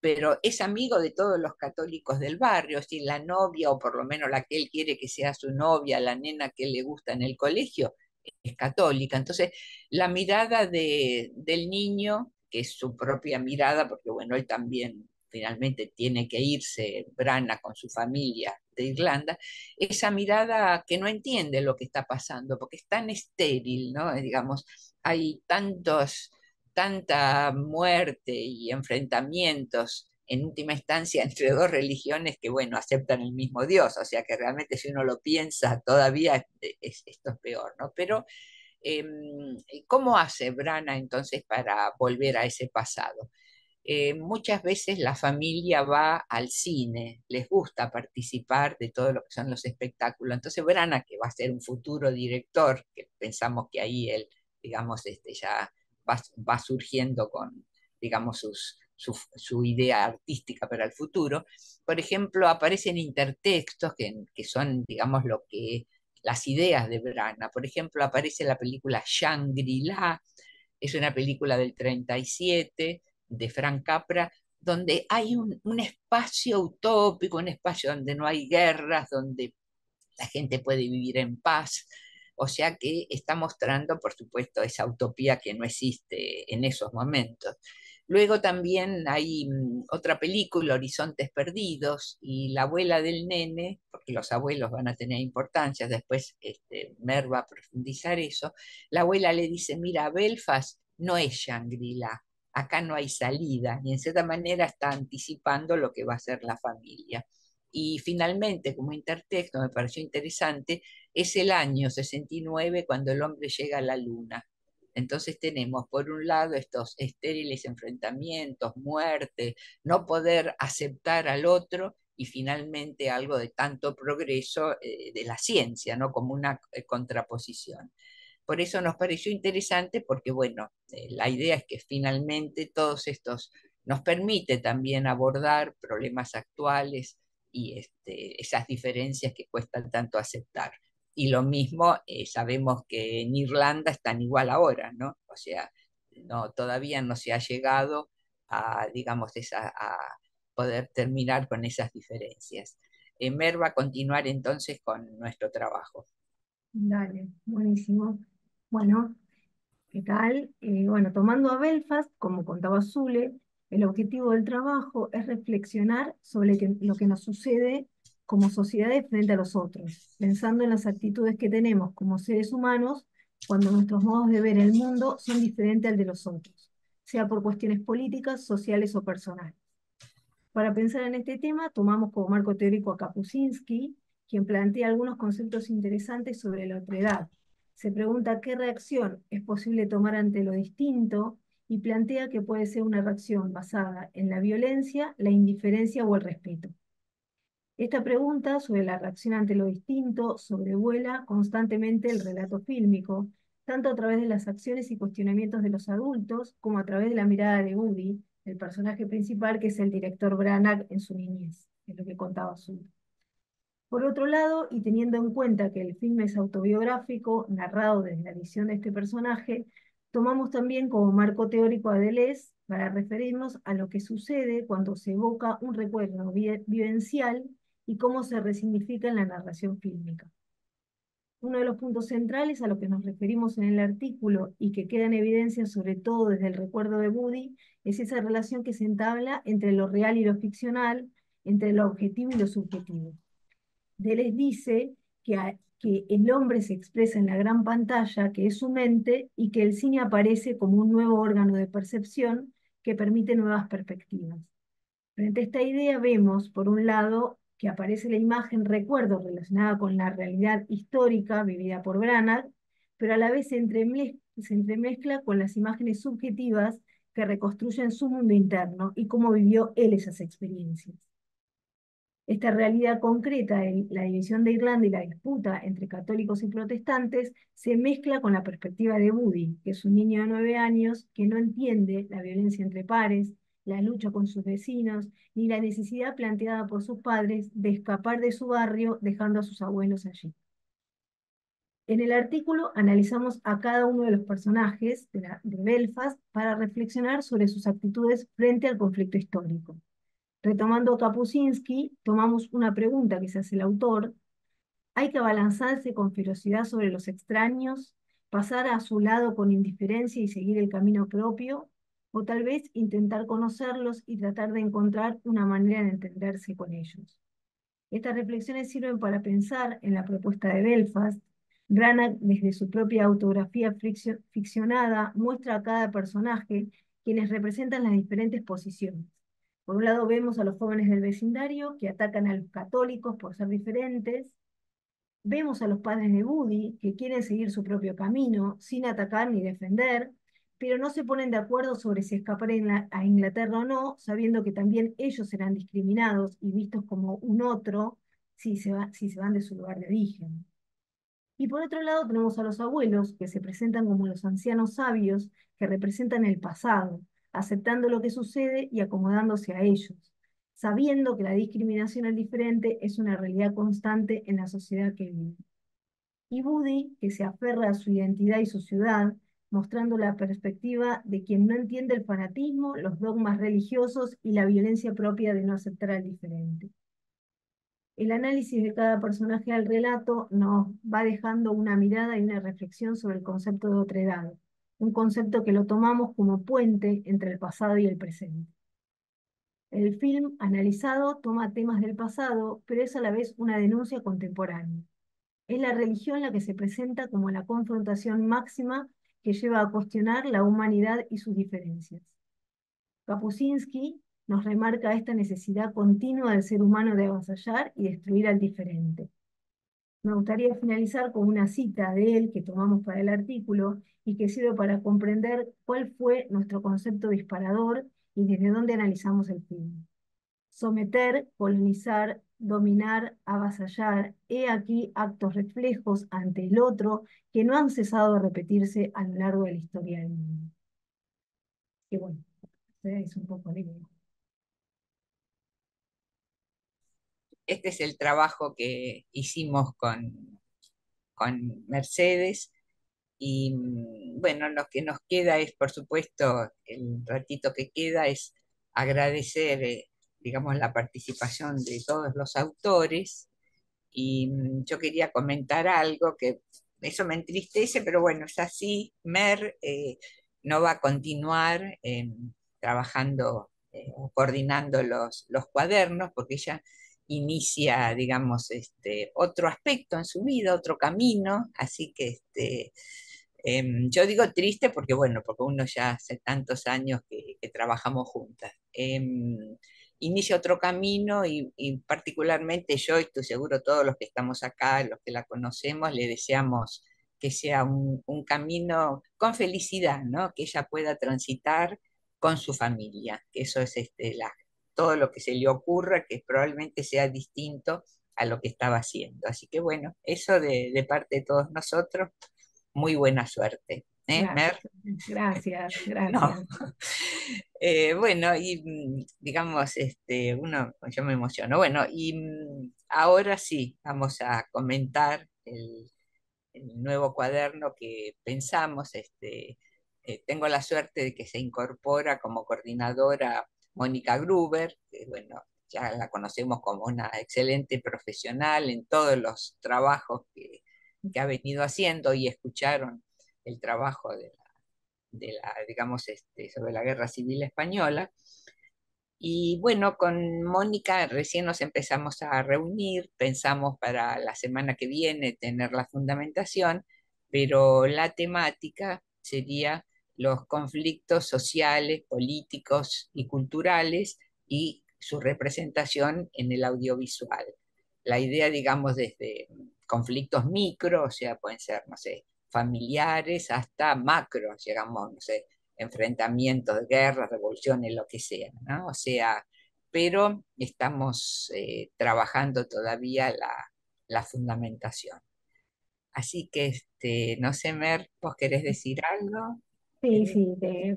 pero es amigo de todos los católicos del barrio, si la novia, o por lo menos la que él quiere que sea su novia, la nena que le gusta en el colegio, es católica. Entonces, la mirada del niño, que es su propia mirada, porque bueno, él también finalmente tiene que irse, Brana con su familia de Irlanda, esa mirada que no entiende lo que está pasando, porque es tan estéril, ¿no? Eh, digamos, hay tantos, tanta muerte y enfrentamientos en última instancia entre dos religiones que, bueno, aceptan el mismo Dios, o sea que realmente si uno lo piensa todavía e-, esto es peor, ¿no? Pero, em, ¿cómo hace Brana entonces para volver a ese pasado? Eh, muchas veces la familia va al cine, les gusta participar de todo lo que son los espectáculos. Entonces Brana, que va a ser un futuro director, que pensamos que ahí él, digamos, este, ya va, va surgiendo con, digamos, sus, su, idea artística para el futuro. Por ejemplo, aparecen intertextos que, son, digamos, lo que las ideas de Brana. Por ejemplo, aparece la película Shangri-La, es una película del 37 de Frank Capra, donde hay un, un, espacio utópico, un espacio donde no hay guerras, donde la gente puede vivir en paz. O sea que está mostrando, por supuesto, esa utopía que no existe en esos momentos. Luego también hay mm, otra película, Horizontes Perdidos, y La abuela del nene, porque los abuelos van a tener importancia, después este, Mer va a profundizar eso. La abuela le dice, mira, Belfast no es Shangri-La, acá no hay salida, y en cierta manera está anticipando lo que va a ser la familia. Y finalmente, como intertexto, me pareció interesante, es el año 69 cuando el hombre llega a la luna entonces tenemos, por un lado, estos estériles enfrentamientos, muerte, no poder aceptar al otro y finalmente algo de tanto progreso eh, de la ciencia, ¿no? como una eh, contraposición. Por eso nos pareció interesante porque, bueno, eh, la idea es que finalmente todos estos nos permite también abordar problemas actuales y este, esas diferencias que cuestan tanto aceptar y lo mismo sabemos eh, que en Irlanda están igual ahora, ¿no? O sea, no, todavía no se ha llegado a, digamos, a poder terminar con esas diferencias. Eh, Mer va a continuar entonces con nuestro trabajo. Dale, buenísimo. Bueno, ¿qué tal? Eh, bueno, tomando a Belfast, como contaba Zule, el objetivo del trabajo es reflexionar sobre lo que nos sucede como sociedades frente a los otros, pensando en las actitudes que tenemos como seres humanos cuando nuestros modos de ver el mundo son diferentes al de los otros, sea por cuestiones políticas, sociales o personales. Para pensar en este tema, tomamos como marco teórico a Kapuscinski, quien plantea algunos conceptos interesantes sobre la otredad. Se pregunta qué reacción es posible tomar ante lo distinto y plantea que puede ser una reacción basada en la violencia, la indiferencia o el respeto. Esta pregunta sobre la reacción ante lo distinto sobrevuela constantemente el relato fílmico, tanto a través de las acciones y cuestionamientos de los adultos como a través de la mirada de Woody, el personaje principal que es el director Branagh en su niñez, es lo que contaba su. Por otro lado, y teniendo en cuenta que el filme es autobiográfico, narrado desde la visión de este personaje, tomamos también como marco teórico a Deleuze para referirnos a lo que sucede cuando se evoca un recuerdo vivencial y cómo se resignifica en la narración fílmica. Uno de los puntos centrales a lo que nos referimos en el artículo y que queda en evidencia sobre todo desde el recuerdo de Woody es esa relación que se entabla entre lo real y lo ficcional, entre lo objetivo y lo subjetivo. Deleuze dice que, que el hombre se expresa en la gran pantalla, que es su mente, y que el cine aparece como un nuevo órgano de percepción que permite nuevas perspectivas. Frente a esta idea vemos, por un lado, que aparece la imagen recuerdo relacionada con la realidad histórica vivida por Branagh, pero a la vez se entremezcla, con las imágenes subjetivas que reconstruyen su mundo interno y cómo vivió él esas experiencias. Esta realidad concreta, de la división de Irlanda y la disputa entre católicos y protestantes, se mezcla con la perspectiva de Woody, que es un niño de nueve años que no entiende la violencia entre pares, la lucha con sus vecinos, ni la necesidad planteada por sus padres de escapar de su barrio dejando a sus abuelos allí. En el artículo analizamos a cada uno de los personajes de, Belfast para reflexionar sobre sus actitudes frente al conflicto histórico. Retomando a tomamos una pregunta que se hace el autor. ¿Hay que abalanzarse con ferocidad sobre los extraños, pasar a su lado con indiferencia y seguir el camino propio? o tal vez intentar conocerlos y tratar de encontrar una manera de entenderse con ellos. Estas reflexiones sirven para pensar en la propuesta de Belfast. Branagh, desde su propia autografía ficcionada, muestra a cada personaje quienes representan las diferentes posiciones. Por un lado vemos a los jóvenes del vecindario que atacan a los católicos por ser diferentes. Vemos a los padres de Woody que quieren seguir su propio camino sin atacar ni defender, pero no se ponen de acuerdo sobre si escapar a Inglaterra o no, sabiendo que también ellos serán discriminados y vistos como un otro si se, si se van de su lugar de origen. Y por otro lado tenemos a los abuelos, que se presentan como los ancianos sabios que representan el pasado, aceptando lo que sucede y acomodándose a ellos, sabiendo que la discriminación al diferente es una realidad constante en la sociedad que vive. Y Buddy, que se aferra a su identidad y su ciudad, mostrando la perspectiva de quien no entiende el fanatismo, los dogmas religiosos y la violencia propia de no aceptar al diferente. El análisis de cada personaje al relato nos va dejando una mirada y una reflexión sobre el concepto de otredad, un concepto que lo tomamos como puente entre el pasado y el presente. El film analizado toma temas del pasado, pero es a la vez una denuncia contemporánea. Es la religión la que se presenta como la confrontación máxima que lleva a cuestionar la humanidad y sus diferencias. Kapusinski nos remarca esta necesidad continua del ser humano de avasallar y destruir al diferente. Me gustaría finalizar con una cita de él que tomamos para el artículo y que sirve para comprender cuál fue nuestro concepto disparador y desde dónde analizamos el crimen someter, colonizar, dominar, avasallar, he aquí actos reflejos ante el otro que no han cesado de repetirse a lo largo de la historia del mundo. bueno, este es un poco Este es el trabajo que hicimos con, con Mercedes. Y mm, bueno, lo que nos queda es, por supuesto, el ratito que queda es agradecer eh, digamos, la participación de todos los autores. Y mm, yo quería comentar algo que eso me entristece, pero bueno, es así. MER eh, no va a continuar em, trabajando eh, o coordinando los, los cuadernos porque ella inicia, digamos, este, otro aspecto en su vida, otro camino, así que este, em, yo digo triste porque, bueno, porque uno ya hace tantos años que, trabajamos juntas. Em, inicia otro camino y, particularmente yo y tú seguro todos los que estamos acá, los que la conocemos, le deseamos que sea un, camino con felicidad, ¿no? que ella pueda transitar con su familia, que eso es este, todo lo que se le ocurra, que probablemente sea distinto a lo que estaba haciendo. Así que bueno, eso de parte de todos nosotros, muy buena suerte. ¿eh? gracias, eh, bueno, y mm, digamos, este, uno, pues, yo me emociono. Bueno, y mm, ahora sí, vamos a comentar el, nuevo cuaderno que pensamos. Este, eh, tengo la suerte de que se incorpora como coordinadora Mónica Gruber, que bueno, ya la conocemos como una excelente profesional en todos los trabajos que, que ha venido haciendo y escucharon el trabajo de la, digamos, este, sobre la guerra civil española. Y bueno, con Mónica recién nos empezamos a reunir, pensamos para la semana que viene tener la fundamentación, pero la temática sería los conflictos sociales, políticos y culturales y su representación en el audiovisual. La idea, digamos, desde conflictos micro, o sea, pueden ser, no sé, familiares hasta macro, llegamos, no sé, enfrentamientos, guerras, revoluciones, lo que sea, ¿no? O sea, pero estamos eh, trabajando todavía la, fundamentación. Así que, este, no sé, Mer, ¿vos querés decir algo? Sí, sí,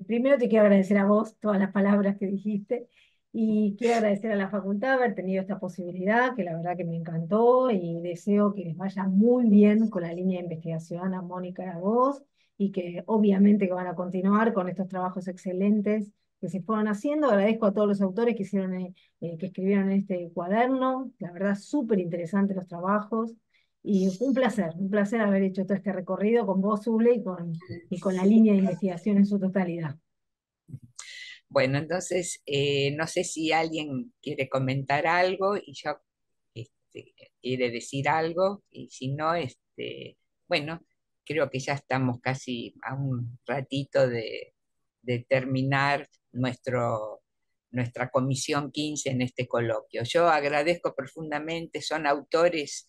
primero te quiero agradecer a vos todas las palabras que dijiste y quiero agradecer a la facultad haber tenido esta posibilidad, que la verdad que me encantó y deseo que les vaya muy bien con la línea de investigación a Mónica y a vos y que obviamente que van a continuar con estos trabajos excelentes que se fueron haciendo. Agradezco a todos los autores que, hicieron, eh, eh, que escribieron este cuaderno. La verdad, súper interesantes los trabajos. Y un placer, un placer haber hecho todo este recorrido con vos, Ule, y y con la línea de investigación en su totalidad. Bueno, entonces, eh, no sé si alguien quiere comentar algo y yo este, quiere decir algo, y si no, este, bueno, creo que ya estamos casi a un ratito de, terminar nuestro, nuestra comisión 15 en este coloquio. Yo agradezco profundamente, son autores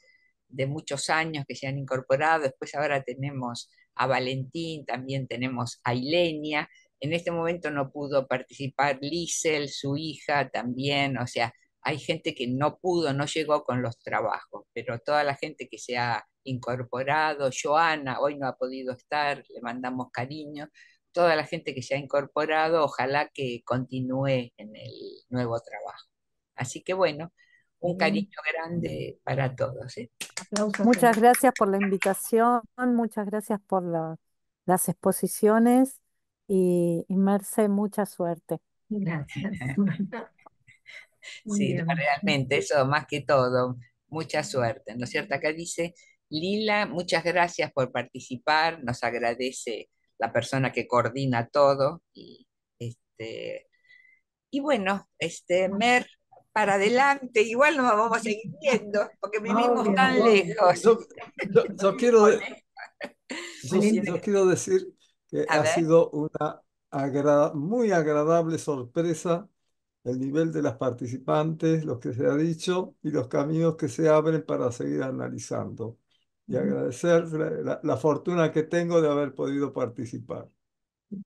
de muchos años que se han incorporado, después ahora tenemos a Valentín, también tenemos a Ilenia, en este momento no pudo participar Liesel, su hija también, o sea, hay gente que no pudo, no llegó con los trabajos, pero toda la gente que se ha incorporado, Joana hoy no ha podido estar, le mandamos cariño, toda la gente que se ha incorporado, ojalá que continúe en el nuevo trabajo. Así que bueno, un cariño grande para todos. ¿eh? Muchas gracias por la invitación, muchas gracias por las exposiciones y, Marce, mucha suerte. Gracias. sí, realmente, eso más que todo, mucha suerte, ¿no es cierto? Acá dice Lila, muchas gracias por participar, nos agradece la persona que coordina todo y este y bueno, este Mer para adelante, igual nos vamos a seguir viendo porque vivimos tan lejos. quiero, yo, quiero decir ha sido una muy agradable sorpresa el nivel de las participantes, lo que se ha dicho y los caminos que se abren para seguir analizando. Y agradecer la fortuna que tengo de haber podido participar.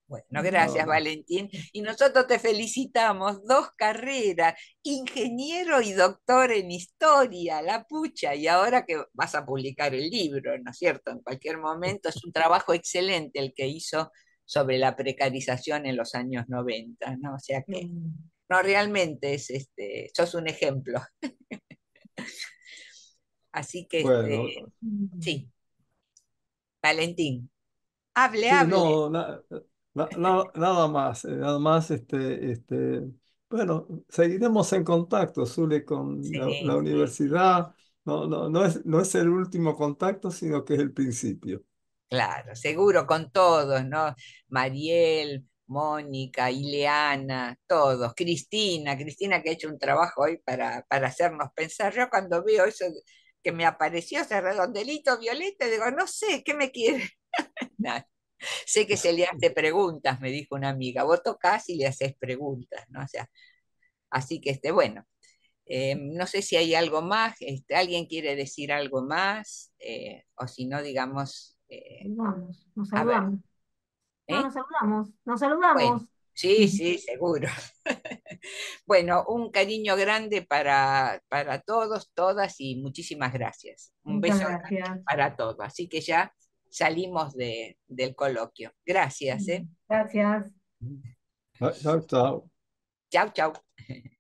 Bueno, gracias Valentín. Y nosotros te felicitamos, dos carreras, ingeniero y doctor en historia, la pucha, y ahora que vas a publicar el libro, ¿no es cierto? En cualquier momento es un trabajo excelente el que hizo sobre la precarización en los años 90, ¿no? O sea que, mm. no, realmente es este, sos un ejemplo. Así que, este, mm. sí. Valentín, hable, hable nada más, eh, nada más, este, este, bueno, seguiremos en contacto, Zule, con la, universidad. No, no, no, es, no es el último contacto, sino que es el principio. Claro, seguro, con todos, ¿no? Mariel, Mónica, Ileana, todos, Cristina, Cristina que ha hecho un trabajo hoy para, para hacernos pensar. Yo cuando veo eso que me apareció ese redondelito violeta, digo, no sé, ¿qué me quiere? Nada sé que se le hace preguntas, me dijo una amiga, vos tocas y le haces preguntas, ¿no? O sea, así que este, bueno, em, no sé si hay algo más, este, alguien quiere decir algo más, eh, o si no, digamos... Eh, ¿Eh? nos saludamos. nos saludamos, nos saludamos. sí, sí, seguro. bueno, un cariño grande para, para todos, todas y muchísimas gracias. Un beso para todos. Así que ya salimos de, del coloquio. Gracias. ¿eh? Gracias. Chao, chao. Chao, chao.